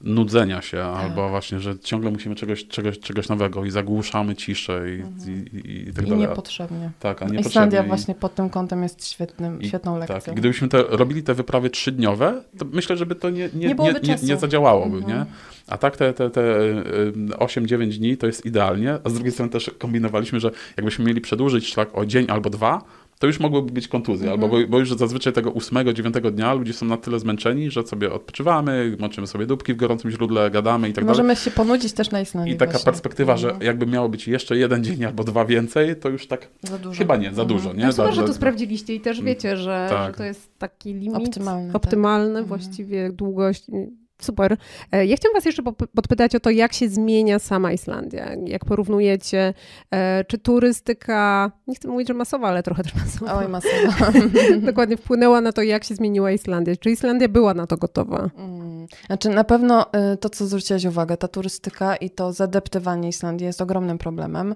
nudzenia się, tak. albo właśnie, że ciągle musimy czegoś, czegoś, czegoś nowego i zagłuszamy ciszę i, mhm. i, i, i tak dalej. I niepotrzebnie. Tak, a niepotrzebnie. Islandia właśnie pod tym kątem jest świetnym, świetną tak, lekcją. Tak. gdybyśmy te, robili te wyprawy trzydniowe, to myślę, żeby to nie, nie, nie, nie, nie, nie zadziałałoby, mhm. nie? A tak te, te, te 8-9 dni to jest idealnie, a z drugiej strony też kombinowaliśmy, że jakbyśmy mieli przedłużyć szlak o dzień albo dwa, to już mogłyby być kontuzje, mhm. albo bo, już zazwyczaj tego 8-9 dnia ludzie są na tyle zmęczeni, że sobie odpoczywamy, moczymy sobie dupki w gorącym źródle, gadamy i tak Możemy dalej. Możemy się ponudzić też na istnieniu. I taka właśnie. perspektywa, że mhm. jakby miało być jeszcze jeden dzień albo dwa więcej, to już tak chyba nie, za mhm. dużo. Nie? Ja znaczy, że to sprawdziliście i też mm. wiecie, że, tak. że to jest taki limit optymalny, tak. optymalny tak. właściwie długość Super. E, ja chciałam Was jeszcze podpytać o to, jak się zmienia sama Islandia. Jak porównujecie, e, czy turystyka, nie chcę mówić, że masowa, ale trochę też masowa. Oj, masowa. Dokładnie wpłynęła na to, jak się zmieniła Islandia. Czy Islandia była na to gotowa? Mm. Znaczy, na pewno e, to, co zwróciłaś uwagę, ta turystyka i to zadeptywanie Islandii jest ogromnym problemem.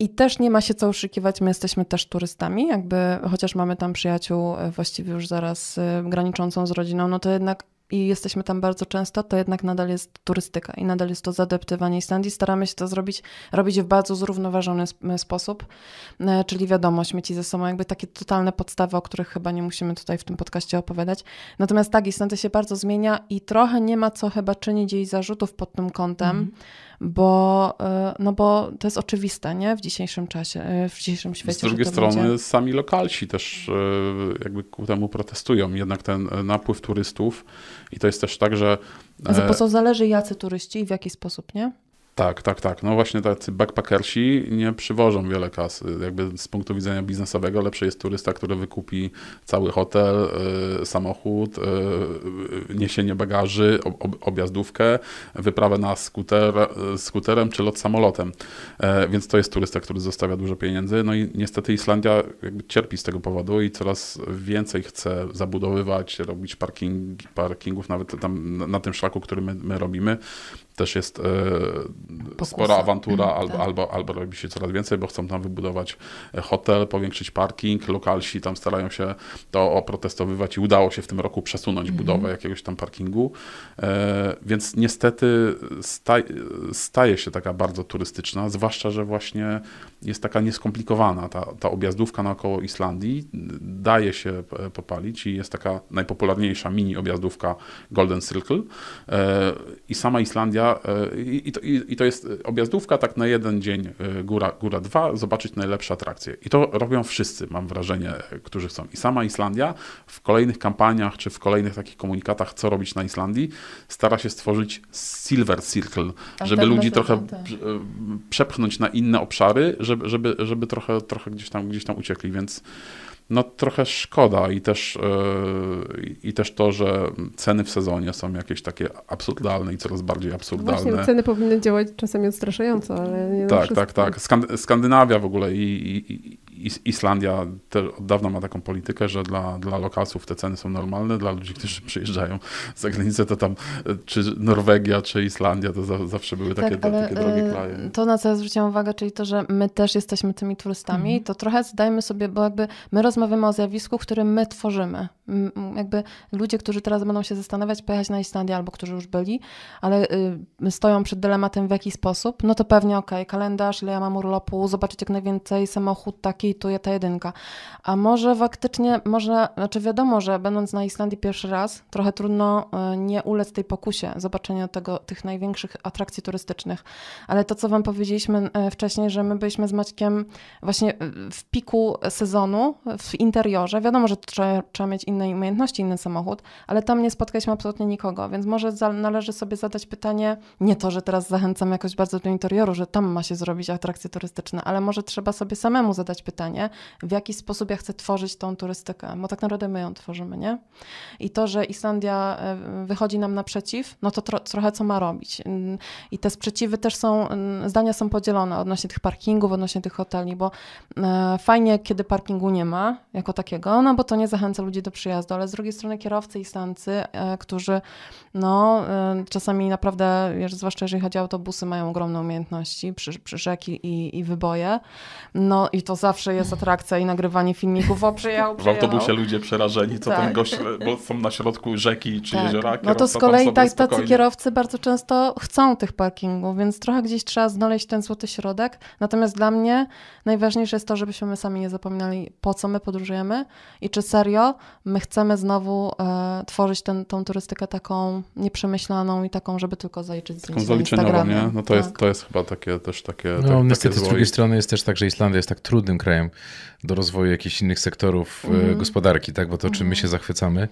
I też nie ma się co oszukiwać, my jesteśmy też turystami, jakby chociaż mamy tam przyjaciół właściwie już zaraz graniczącą z rodziną, no to jednak i jesteśmy tam bardzo często, to jednak nadal jest turystyka i nadal jest to zadeptywanie Islandii. Staramy się to zrobić, robić w bardzo zrównoważony e, sposób, e, czyli wiadomo, śmieci ze sobą, jakby takie totalne podstawy, o których chyba nie musimy tutaj w tym podcaście opowiadać. Natomiast tak, Islandia się bardzo zmienia i trochę nie ma co chyba czynić jej zarzutów pod tym kątem, mm bo, e, no bo to jest oczywiste, nie? W dzisiejszym czasie, e, w dzisiejszym świecie. Z drugiej strony będzie... sami lokalsi też e, jakby ku temu protestują, jednak ten napływ turystów i to jest też tak, że... A po co zależy jacy turyści i w jaki sposób, nie? Tak, tak, tak. No właśnie tacy backpackersi nie przywożą wiele kasy. Jakby z punktu widzenia biznesowego lepszy jest turysta, który wykupi cały hotel, y, samochód, y, niesienie bagaży, ob, objazdówkę, wyprawę na skuter, y, skuterem czy lot samolotem. E, więc to jest turysta, który zostawia dużo pieniędzy. No i niestety Islandia cierpi z tego powodu i coraz więcej chce zabudowywać, robić parking, parkingów nawet tam na, na tym szlaku, który my, my robimy. Też jest e, spora awantura, mm, albo, tak. albo, albo robi się coraz więcej, bo chcą tam wybudować e, hotel, powiększyć parking. Lokalsi tam starają się to oprotestowywać i udało się w tym roku przesunąć mm. budowę jakiegoś tam parkingu. E, więc niestety staj, staje się taka bardzo turystyczna, zwłaszcza, że właśnie jest taka nieskomplikowana. Ta, ta objazdówka naokoło Islandii daje się popalić i jest taka najpopularniejsza mini objazdówka Golden Circle. E, I sama Islandia, e, i, to, i, to jest objazdówka tak na jeden dzień, e, góra, góra dwa, zobaczyć najlepsze atrakcje. I to robią wszyscy, mam wrażenie, którzy chcą. I sama Islandia w kolejnych kampaniach czy w kolejnych takich komunikatach, co robić na Islandii, stara się stworzyć Silver Circle, żeby ludzi trochę przepchnąć na inne obszary, żeby, żeby, żeby trochę, trochę gdzieś, tam, gdzieś tam uciekli, więc no trochę szkoda i też, yy, i też to, że ceny w sezonie są jakieś takie absurdalne i coraz bardziej absurdalne. Właśnie, ceny powinny działać czasami odstraszająco, ale nie Tak, tak, tak. Skandynawia w ogóle i, i, Islandia od dawna ma taką politykę, że dla, dla lokalców te ceny są normalne, dla ludzi, którzy mhm. przyjeżdżają z granicę, to tam e, czy Norwegia, czy Islandia, to za, zawsze były tak, takie, ale, takie drogie e, kraje. To, na co ja zwróciłam uwagę, czyli to, że my też jesteśmy tymi turystami, mhm. to trochę zdajmy sobie, bo jakby my rozmawiamy o zjawisku, które my tworzymy. Jakby ludzie, którzy teraz będą się zastanawiać, pojechać na Islandię, albo którzy już byli, ale y, stoją przed dylematem w jaki sposób, no to pewnie okej, okay, kalendarz, ile ja mam urlopu, zobaczyć jak najwięcej, samochód taki, kitu, ta jedynka. A może faktycznie, może, znaczy wiadomo, że będąc na Islandii pierwszy raz, trochę trudno e, nie ulec tej pokusie zobaczenia tego, tych największych atrakcji turystycznych. Ale to, co Wam powiedzieliśmy e, wcześniej, że my byliśmy z Maćkiem właśnie e, w piku sezonu, w interiorze. Wiadomo, że trzeba, trzeba mieć inne umiejętności, inny samochód, ale tam nie spotkaliśmy absolutnie nikogo, więc może za, należy sobie zadać pytanie, nie to, że teraz zachęcam jakoś bardzo do interioru, że tam ma się zrobić atrakcje turystyczne, ale może trzeba sobie samemu zadać pytanie, pytanie, w jaki sposób ja chcę tworzyć tą turystykę, bo tak naprawdę my ją tworzymy, nie? I to, że Islandia e, wychodzi nam naprzeciw, no to tro trochę co ma robić. I te sprzeciwy też są, zdania są podzielone odnośnie tych parkingów, odnośnie tych hoteli, bo e, fajnie, kiedy parkingu nie ma jako takiego, no bo to nie zachęca ludzi do przyjazdu, ale z drugiej strony kierowcy Islandcy, e, którzy no czasami naprawdę, zwłaszcza jeżeli chodzi o autobusy, mają ogromne umiejętności przy, przy rzeki i, i wyboje, no i to zawsze zawsze jest atrakcja i nagrywanie filmików. O, przyjechał, przyjechał. W autobusie ludzie przerażeni, co tak. ten gość, bo są na środku rzeki czy tak. jeziora. No to z kolei tak, tacy kierowcy bardzo często chcą tych parkingów, więc trochę gdzieś trzeba znaleźć ten złoty środek. Natomiast dla mnie najważniejsze jest to, żebyśmy my sami nie zapominali, po co my podróżujemy i czy serio my chcemy znowu e, tworzyć ten, tą turystykę taką nieprzemyślaną i taką, żeby tylko zaliczyć taką zdjęcia Instagramie. Nie? No to, tak. jest, to jest chyba takie też takie No tak, niestety z drugiej strony jest też tak, że Islandia jest tak trudnym krajem do rozwoju jakichś innych sektorów mm. gospodarki, tak? Bo to, czym my mhm. się zachwycamy,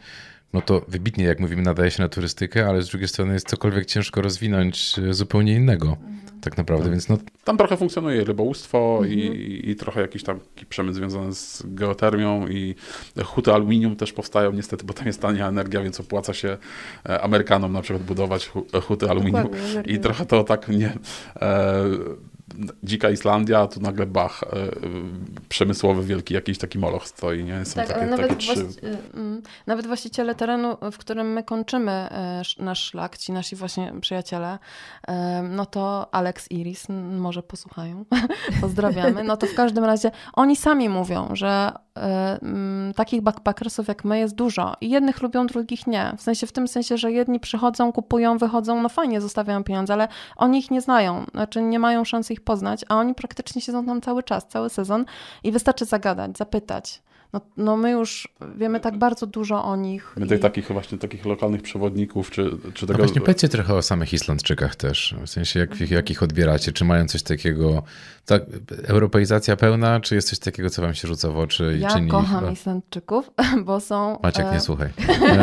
no to wybitnie, jak mówimy, nadaje się na turystykę, ale z drugiej strony jest cokolwiek ciężko rozwinąć e, zupełnie innego, mhm. tak naprawdę, tak. więc no... Tam trochę funkcjonuje rybołówstwo mm i, mhm. i trochę jakiś tam przemysł związany z geotermią i huty aluminium też powstają niestety, bo tam jest tania energia, więc opłaca się e, Amerykanom na przykład budować huty aluminium Dokładnie, i trochę to tak nie... E, dzika Islandia, tu nagle bach, e, przemysłowy wielki jakiś taki moloch stoi, nie? Są tak, takie, ale nawet, takie trzy... właści- y, mm, nawet właściciele terenu, w którym my kończymy e, nasz szlak, ci nasi właśnie przyjaciele, e, no to Alex Iris, może posłuchają, pozdrawiamy, no to w każdym razie oni sami mówią, że Y, takich backpackersów jak my jest dużo i jednych lubią, drugich nie. W sensie w tym sensie, że jedni przychodzą, kupują, wychodzą, no fajnie, zostawiają pieniądze, ale oni ich nie znają, znaczy nie mają szansy ich poznać, a oni praktycznie siedzą tam cały czas, cały sezon i wystarczy zagadać, zapytać. No, no my już wiemy tak bardzo dużo o nich. My tych takich właśnie takich lokalnych przewodników, czy, czy tego... No właśnie powiedzcie trochę o samych Islandczykach też, w sensie jak, jak ich odbieracie, czy mają coś takiego tak, europeizacja pełna, czy jest coś takiego, co wam się rzuca w oczy i ja czyni? kocham Islandczyków, bo są... Maciek, nie e, słuchaj.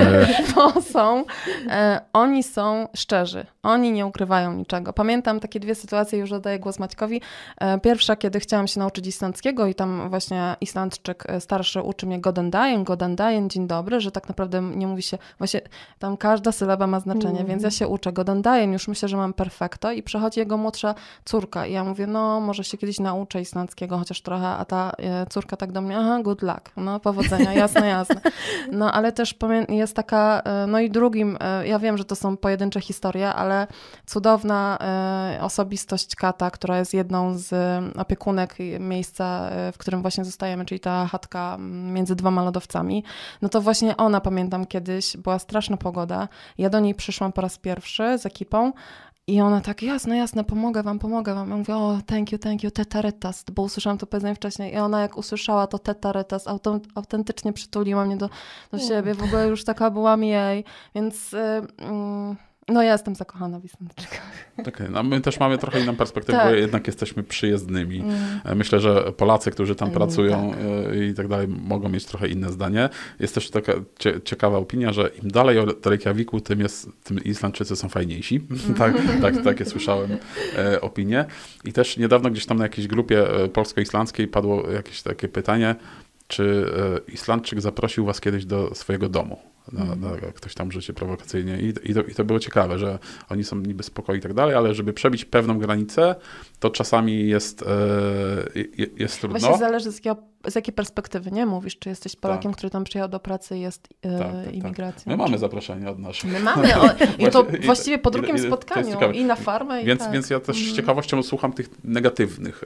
bo są... E, oni są szczerzy. Oni nie ukrywają niczego. Pamiętam takie dwie sytuacje, już oddaję głos Maćkowi. E, pierwsza, kiedy chciałam się nauczyć islandzkiego i tam właśnie Islandczyk starszy uczy mnie goden dajen, goden dajen, dzień dobry, że tak naprawdę nie mówi się... Właśnie tam każda sylaba ma znaczenie, mm. więc ja się uczę goden dajen, już myślę, że mam perfekto i przychodzi jego młodsza córka i ja mówię, no może się się kiedyś nauczę islandzkiego, chociaż trochę, a ta e, córka tak do mnie, aha, good luck, no powodzenia, jasne, jasne. No ale też jest taka, e, no i drugim, e, ja wiem, że to są pojedyncze historie, ale cudowna osobistość Kata, która jest jedną z opiekunek miejsca, w którym właśnie zostajemy, czyli ta chatka między dwoma lodowcami, no to właśnie ona, pamiętam kiedyś, była straszna pogoda, ja do niej przyszłam po raz pierwszy z ekipą, i ona tak, jasne, jasne, pomogę wam, pomogę wam. Ja mówię, o, thank you, thank you, tetaretas, bo usłyszałam to powiedzenie wcześniej. I ona jak usłyszała to tetaretas, autentycznie przytuliła mnie do, do siebie. W ogóle już taka byłam jej, więc... Yy, yy, no ja jestem zakochana w Islandczykach. Okej, okay, no my też mamy trochę inną perspektywę, tak. bo jednak jesteśmy przyjezdnymi. Mm. E, myślę, że Polacy, którzy tam mm, pracują tak. E, i tak dalej, mogą mieć trochę inne zdanie. Jest też taka ciekawa opinia, że im dalej od Reykjaviku, tym, jest, tym Islandczycy są fajniejsi. Mm. tak, tak, takie słyszałem e, opinie. I też niedawno gdzieś tam na jakiejś grupie e, polsko-islandzkiej padło jakieś takie pytanie, czy Islandczyk zaprosił was kiedyś do swojego domu? na, mhm. na, ktoś tam rzucie prowokacyjnie. I, i, to, I to było ciekawe, że oni są niby spokojni i tak dalej, ale żeby przebić pewną granicę, to czasami jest, e, jest trudno. Właśnie zależy z, jakiego, z jakiej perspektywy, nie? Mówisz, czy jesteś Polakiem, tak. który tam przyjechał do pracy jest yy, tak, tak, imigracją. My czy... mamy zaproszenie od naszych. My mamy, o, i to właściwie po drugim i, spotkaniu i na farmę. Więc, i tak. więc ja też z mhm. ciekawością słucham tych negatywnych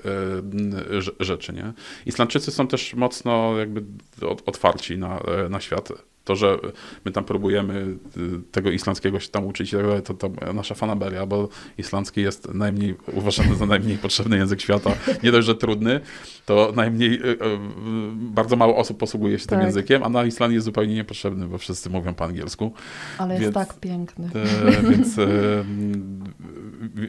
e, rzeczy, nie? Islandczycy są też mocno jakby otwarci na, na świat to, że my tam próbujemy y, tego islandzkiego się tam uczyć, tak to, to nasza fanaberia, bo islandzki jest najmniej uważany za najmniej potrzebny język świata. Nie dość, że trudny, to najmniej, y, y, bardzo mało osób posługuje się tak. tym językiem, a na Islandii jest zupełnie niepotrzebny, bo wszyscy mówią po angielsku. Ale jest tak piękny. E, więc, e,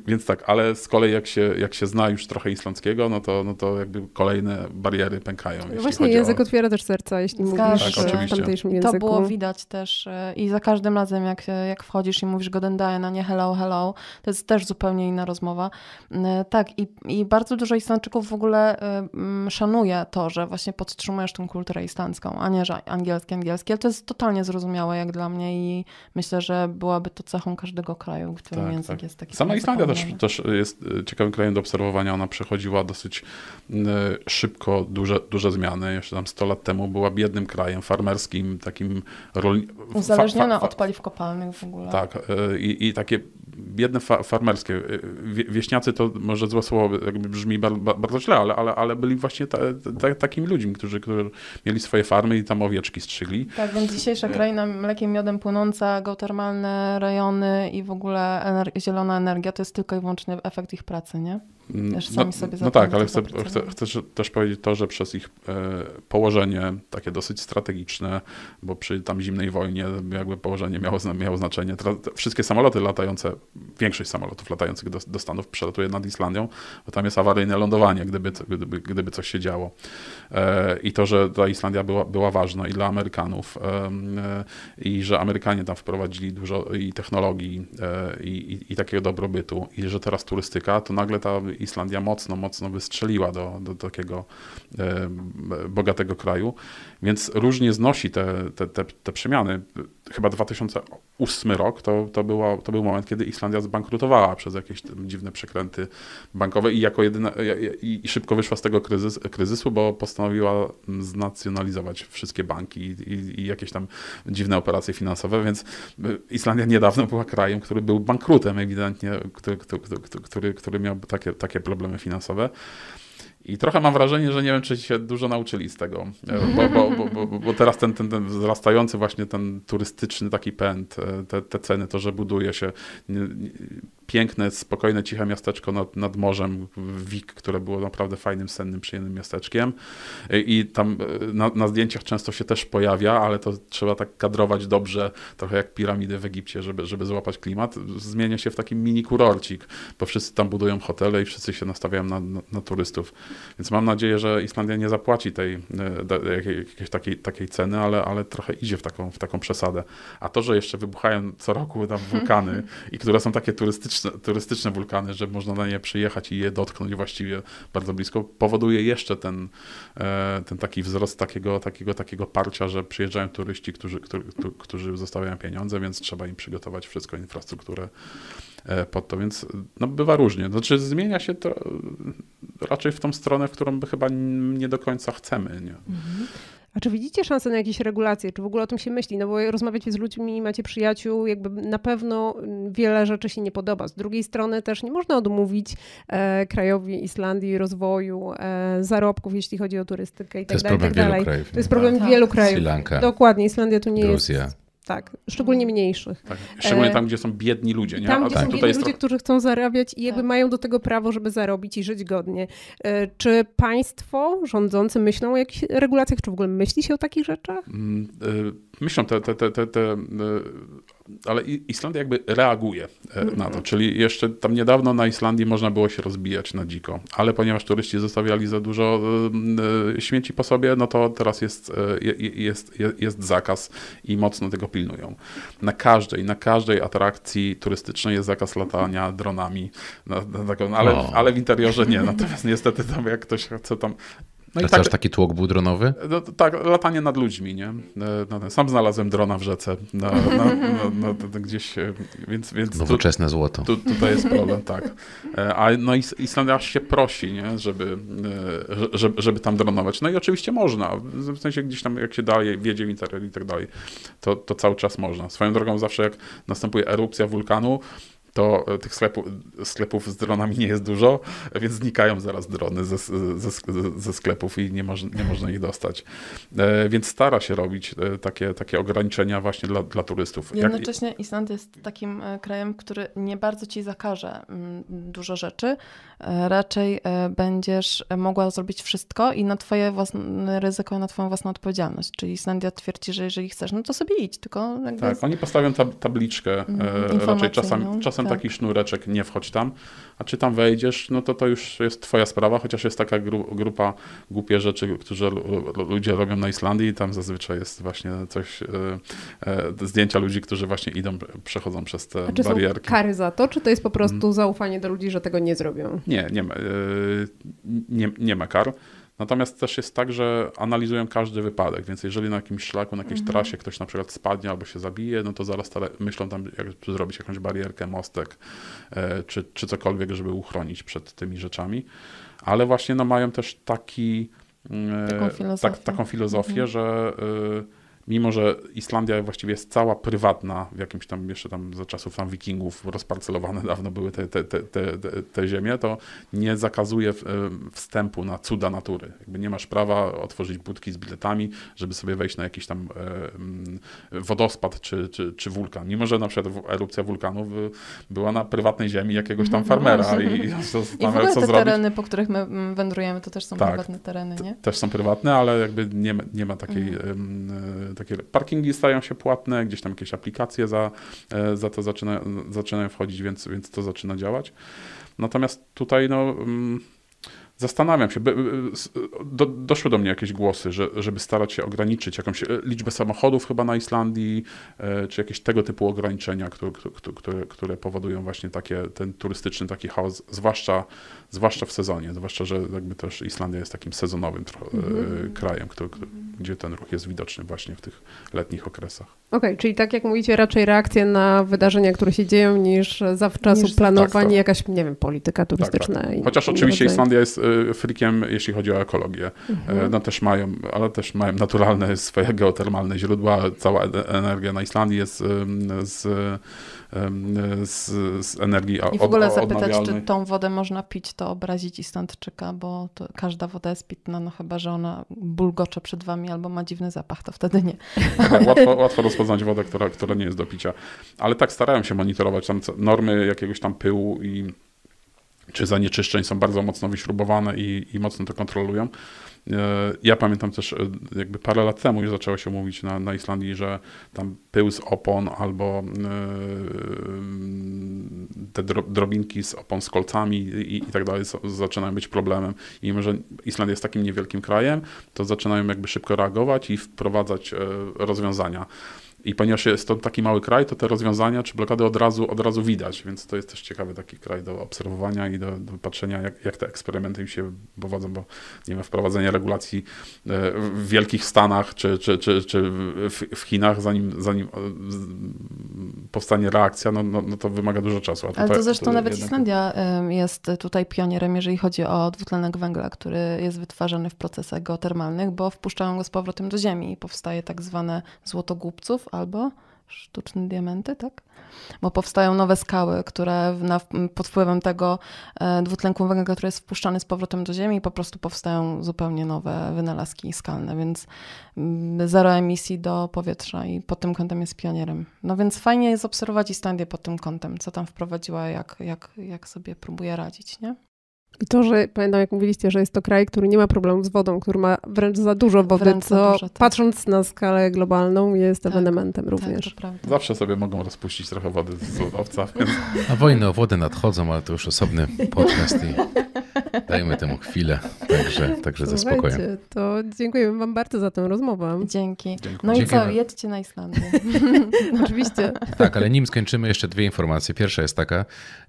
więc tak, ale z kolei jak się, jak się zna już trochę islandzkiego, no to, no to jakby kolejne bariery pękają. Właśnie język o... otwiera też serca, jeśli mówisz tak, oczywiście. tamtejszym języku. To było widać też e, i za każdym razem, jak, e, jak wchodzisz i mówisz Goden Diana, nie hello, hello, to jest też zupełnie inna rozmowa. E, tak, i, i bardzo dużo Islandczyków w ogóle szanuje to, że właśnie podtrzymujesz tą kulturę islandzką, a nie, że angielski angielski Ale to jest totalnie zrozumiałe jak dla mnie i myślę, że byłaby to cechą każdego kraju, w którym tak, język tak. jest taki. Sama Islandia też, też jest ciekawym krajem do obserwowania. Ona przechodziła dosyć szybko duże, duże zmiany. Jeszcze tam 100 lat temu była biednym krajem farmerskim, takim Uzależniona od paliw kopalnych w ogóle. Tak, e, i, i takie biedne fa farmerskie. E, wieśniacy to może złe słowo jakby brzmi bardzo źle, ale, ale, ale byli właśnie ta, ta, takimi ludźmi, którzy, którzy mieli swoje farmy i tam owieczki strzygli. Tak, więc dzisiejsza e. kraina mlekiem, miodem płynąca, geotermalne rejony i w ogóle ener zielona energia to jest tylko i wyłącznie efekt ich pracy, nie? Mm, też no, sami no, sobie No tak, ale chcę, chcę, no. chcę, też powiedzieć to, że przez ich e, położenie takie dosyć strategiczne, bo przy tam zimnej wojnie jakby położenie miało, miało znaczenie. Wszystkie samoloty latające, większość samolotów latających do, do Stanów przelatuje nad Islandią, bo tam jest awaryjne lądowanie, gdyby, gdyby, gdyby coś się działo. E, I to, że dla Islandia była, była ważna i dla Amerykanów e, i że Amerykanie tam wprowadzili dużo i technologii i, i takiego dobrobytu i że teraz turystyka, to nagle ta Islandia mocno, mocno wystrzeliła do, do takiego bogatego kraju, więc różnie znosi te, te, te, te przemiany chyba 2008 rok, to, to, było, to był moment, kiedy Islandia zbankrutowała przez jakieś dziwne przekręty bankowe i jako jedyna, i, i szybko wyszła z tego kryzys, kryzysu, bo postanowiła znacjonalizować wszystkie banki i, i, jakieś tam dziwne operacje finansowe, więc Islandia niedawno była krajem, który był bankrutem ewidentnie, który, który, który, który miał takie, takie problemy finansowe. I trochę mam wrażenie, że nie wiem, czy się dużo nauczyli z tego, e, bo, bo, bo, bo teraz ten, ten, ten wzrastający właśnie ten turystyczny taki pęd, e, te, te ceny, to, że buduje się, nie, nie, piękne, spokojne, ciche miasteczko nad, nad morzem, Wik, które było naprawdę fajnym, sennym, przyjemnym miasteczkiem. I tam e, na, na, zdjęciach często się też pojawia, ale to trzeba tak kadrować dobrze, trochę jak piramidy w Egipcie, żeby, żeby złapać klimat. Zmienia się w taki mini kurorcik, bo wszyscy tam budują hotele i wszyscy się nastawiają na, na, na turystów. Więc mam nadzieję, że Islandia nie zapłaci tej, e, jakiej, jakiejś takiej, takiej ceny, ale, ale trochę idzie w taką, w taką przesadę. A to, że jeszcze wybuchają co roku tam wulkany i które są takie turystyczne, turystyczne, turystyczne wulkany, że można na nie przyjechać i je dotknąć właściwie bardzo blisko, powoduje jeszcze ten, e, ten taki wzrost takiego, takiego, takiego parcia, że przyjeżdżają turyści, którzy, którzy, którzy zostawiają pieniądze, więc trzeba im przygotować wszystko, infrastrukturę e, pod to, więc no, bywa różnie. Znaczy zmienia się to raczej w tą stronę, w którą by chyba nie do końca chcemy. Nie? Mhm. A czy widzicie szansę na jakieś regulacje? Czy w ogóle o tym się myśli? No bo rozmawiacie z ludźmi, macie przyjaciół, jakby na pewno mm, wiele rzeczy się nie podoba. Z drugiej strony też nie można odmówić e, krajowi Islandii rozwoju e, zarobków, jeśli chodzi o turystykę i tak dalej. To tak jest problem wielu krajów. To jest problem tak. wielu krajów. Sri Lanka. Dokładnie, Islandia tu nie Gruzja. jest tak, szczególnie mhm. mniejszych. Tak. Szczególnie e, tam, gdzie są biedni ludzie. Nie? Tam, gdzie tak. są biedni ludzie, którzy chcą zarabiać i jakby tak. mają do tego prawo, żeby zarobić i żyć godnie. E, czy państwo rządzący myślą o jakichś regulacjach, czy w ogóle myśli się o takich rzeczach? Mm, e, myślą te, te, te, te, te ale Islandia jakby reaguje e, na to, czyli jeszcze tam niedawno na Islandii można było się rozbijać na dziko, ale ponieważ turyści zostawiali za dużo e, e, śmieci po sobie, no to teraz jest, jest, jest, jest zakaz i mocno tego pilnują. Na każdej, na każdej atrakcji turystycznej jest zakaz latania dronami, na, na taką, ale, no. ale w interiorze nie, natomiast niestety tam jak ktoś chce tam no A tak, aż taki tłok był dronowy? No, tak, latanie nad ludźmi, nie? E, no, no, sam znalazłem drona w rzece, gdzieś, e, więc... więc Nowoczesne tu, złoto. Tu, tutaj jest problem, tak. E, a no, Islandia się prosi, nie? Żeby, żeby, żeby tam dronować. No i oczywiście można, w sensie gdzieś tam jak się dalej wiedzie w Interrail i tak dalej, to, to cały czas można. Swoją drogą zawsze jak następuje erupcja wulkanu, to e, tych sklepów, sklepów z dronami nie jest dużo, więc znikają zaraz drony ze, ze, ze sklepów i nie, moż, nie można ich dostać. E, więc stara się robić e, takie, takie ograniczenia właśnie dla, dla turystów. Jednocześnie Jak... Island jest takim krajem, który nie bardzo ci zakaże mm, dużo rzeczy. Raczej będziesz mogła zrobić wszystko i na twoje własne ryzyko, na twoją własną odpowiedzialność. Czyli Islandia twierdzi, że jeżeli chcesz, no to sobie idź, tylko... Tak, oni postawią tab tabliczkę, raczej czasami, czasem tak. taki sznureczek, nie wchodź tam. A czy tam wejdziesz, no to to już jest twoja sprawa, chociaż jest taka gru, grupa głupie rzeczy, które ludzie robią na Islandii i tam zazwyczaj jest właśnie coś, e, e, zdjęcia ludzi, którzy właśnie idą, przechodzą przez te A czy barierki. Są kary za to, czy to jest po prostu mm. zaufanie do ludzi, że tego nie zrobią? Nie, nie ma, e, nie, nie ma kar. Natomiast też jest tak, że analizują każdy wypadek, więc jeżeli na jakimś szlaku, na jakiejś mhm. trasie ktoś na przykład spadnie albo się zabije, no to zaraz myślą tam, jak zrobić jakąś barierkę, mostek e, czy, czy cokolwiek, żeby uchronić przed tymi rzeczami. Ale właśnie no, mają też taki, mm, e, taką filozofię, tak, taką filozofię mhm. że e, mimo że Islandia właściwie jest cała prywatna, w jakimś tam jeszcze tam za czasów tam wikingów rozparcelowane dawno były te, te, te, te, te ziemie, to nie zakazuje wstępu na cuda natury. Jakby nie masz prawa otworzyć budki z biletami, żeby sobie wejść na jakiś tam wodospad czy, czy, czy wulkan. Mimo, że na przykład erupcja wulkanów była na prywatnej ziemi jakiegoś tam mhm. farmera no i, i, I w ogóle te zrobić. tereny, po których my wędrujemy, to też są tak, prywatne tereny, nie? Też są prywatne, ale jakby nie ma, nie ma takiej mhm takie parkingi stają się płatne, gdzieś tam jakieś aplikacje za, e, za to zaczyna, zaczynają wchodzić, więc, więc to zaczyna działać. Natomiast tutaj no mm, Zastanawiam się, do, doszły do mnie jakieś głosy, że, żeby starać się ograniczyć jakąś e, liczbę samochodów chyba na Islandii, e, czy jakieś tego typu ograniczenia, które, które, które powodują właśnie takie, ten turystyczny taki chaos, zwłaszcza, zwłaszcza w sezonie, zwłaszcza, że jakby też Islandia jest takim sezonowym e, mhm. krajem, który, gdzie ten ruch jest widoczny właśnie w tych letnich okresach. Okej, okay, czyli tak jak mówicie, raczej reakcje na wydarzenia, które się dzieją, niż zawczasu niż, planowanie, tak, tak. jakaś, nie wiem, polityka turystyczna. Tak, tak. Chociaż oczywiście Islandia jest Y, frikiem, jeśli chodzi o ekologię. Mhm. E, no też mają, ale też mają naturalne swoje geotermalne źródła. Cała e, energia na Islandii jest z, z, z energii I w ogóle zapytać, czy tą wodę można pić, to obrazić Islandczyka, bo każda woda jest pitna, no chyba, że ona bulgocze przed wami albo ma dziwny zapach, to wtedy nie. łatwo, łatwo rozpoznać wodę, która, która nie jest do picia. Ale tak starają się monitorować tam normy jakiegoś tam pyłu i czy zanieczyszczeń są bardzo mocno wyśrubowane i, i mocno to kontrolują. E, ja pamiętam też, e, jakby parę lat temu już zaczęło się mówić na, na Islandii, że tam pył z opon albo e, mm, te drobinki z opon z kolcami i, i tak dalej zaczynają być problemem. I mimo, że Islandia jest takim niewielkim krajem, to zaczynają jakby szybko reagować i wprowadzać rozwiązania. I ponieważ jest to taki mały kraj, to te rozwiązania czy blokady od razu, od razu widać, więc to jest też ciekawy taki kraj do obserwowania i do, do patrzenia, jak, jak, te eksperymenty im się powodzą, bo nie ma wprowadzenia regulacji e, w wielkich Stanach czy, czy, czy, czy w, w Chinach, zanim, zanim e, powstanie reakcja, no, no, no to wymaga dużo czasu. Tutaj, Ale to zresztą to nawet jednak... Islandia jest tutaj pionierem, jeżeli chodzi o dwutlenek węgla, który jest wytwarzany w procesach geotermalnych, bo wpuszczają go z powrotem do ziemi i powstaje tak zwane złoto głupców albo sztuczne diamenty, tak? Bo powstają nowe skały, które na, pod wpływem tego e, dwutlenku węgla, który jest wpuszczany z powrotem do Ziemi, po prostu powstają zupełnie nowe wynalazki skalne, więc mm, zero emisji do powietrza i pod tym kątem jest pionierem. No więc fajnie jest obserwować Islandię pod tym kątem, co tam wprowadziła, jak, jak, jak sobie próbuje radzić, nie? I to, że pamiętam, jak mówiliście, że jest to kraj, który nie ma problemu z wodą, który ma wręcz za dużo wody, wręcz co dużo, tak. patrząc na skalę globalną jest tak, ewenementem tak, również. Tak, Zawsze sobie mogą rozpuścić trochę wody z owca. A wojny o wodę nadchodzą, ale to już osobny podcast i dajmy temu chwilę, także, także ze spokojem. To dziękujemy wam bardzo za tę rozmowę. Dzięki. Dziękuję. No i co, jedźcie na Islandię. Oczywiście. Tak, ale nim skończymy jeszcze dwie informacje. Pierwsza jest taka,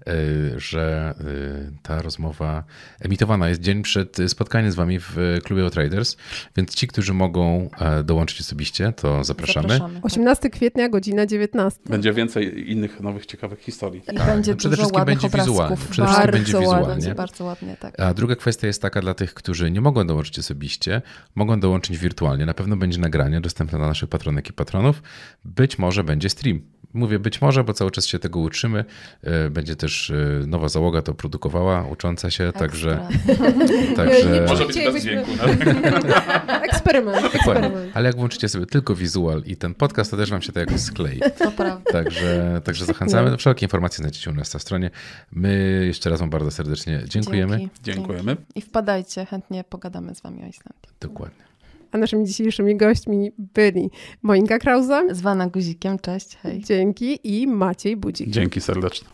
Y, że y, ta rozmowa emitowana jest dzień przed spotkaniem z wami w klubie o Traders, więc ci, którzy mogą e, dołączyć osobiście, to zapraszamy. zapraszamy. 18 tak. kwietnia, godzina 19. Będzie więcej innych nowych, ciekawych historii. I tak, będzie no przede dużo wszystkim będzie obrazków. Przede bardzo wszystkim będzie wizualnie. Ładnie, bardzo ładnie, tak. A druga kwestia jest taka dla tych, którzy nie mogą dołączyć osobiście, mogą dołączyć wirtualnie. Na pewno będzie nagranie dostępne dla naszych patronek i patronów. Być może będzie stream. Mówię być może, bo cały czas się tego uczymy. E, będzie też Y, nowa załoga to produkowała, ucząca się, Ekstra. także... także... Może być bez dźwięku. No. Tak. Eksperyment, tak, eksperyment. Ale jak włączycie sobie tylko wizual i ten podcast, to też wam się to tak jakoś sklei. To prawda. Także, także zachęcamy. No. Wszelkie informacje znajdziecie u nas na stronie. My jeszcze raz wam bardzo serdecznie dziękujemy. Dzięki. Dziękujemy. I wpadajcie, chętnie pogadamy z wami o Islandii. Dokładnie. A naszymi dzisiejszymi gośćmi byli Moinka Krauza. Zwana Guzikiem, cześć, hej. Dzięki i Maciej Budzik. Dzięki serdecznie.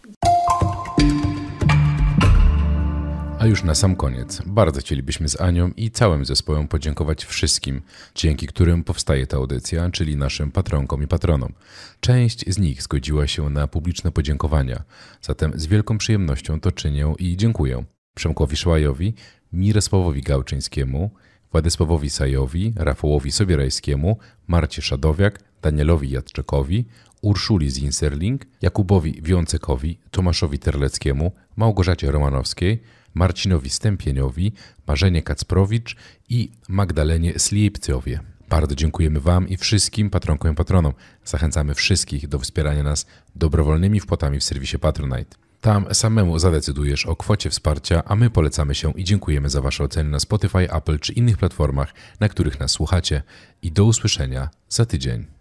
już na sam koniec, bardzo chcielibyśmy z Anią i całym zespołem podziękować wszystkim, dzięki którym powstaje ta audycja, czyli naszym patronkom i patronom. Część z nich zgodziła się na publiczne podziękowania, zatem z wielką przyjemnością to czynię i dziękuję Przemkowi Szłajowi, Mirosławowi Gałczyńskiemu, Władysławowi Sajowi, Rafałowi Sobierajskiemu, Marcie Szadowiak, Danielowi Jadczekowi, Urszuli Zinserling, Jakubowi Wiącekowi, Tomaszowi Terleckiemu, Małgorzacie Romanowskiej, Marcinowi Stępieniowi, Marzenie Kacprowicz i Magdalenie Slipcjowie. Bardzo dziękujemy Wam i wszystkim patronkom i patronom. Zachęcamy wszystkich do wspierania nas dobrowolnymi wpłatami w serwisie Patronite. Tam samemu zadecydujesz o kwocie wsparcia, a my polecamy się i dziękujemy za Wasze oceny na Spotify, Apple czy innych platformach, na których nas słuchacie. I do usłyszenia za tydzień.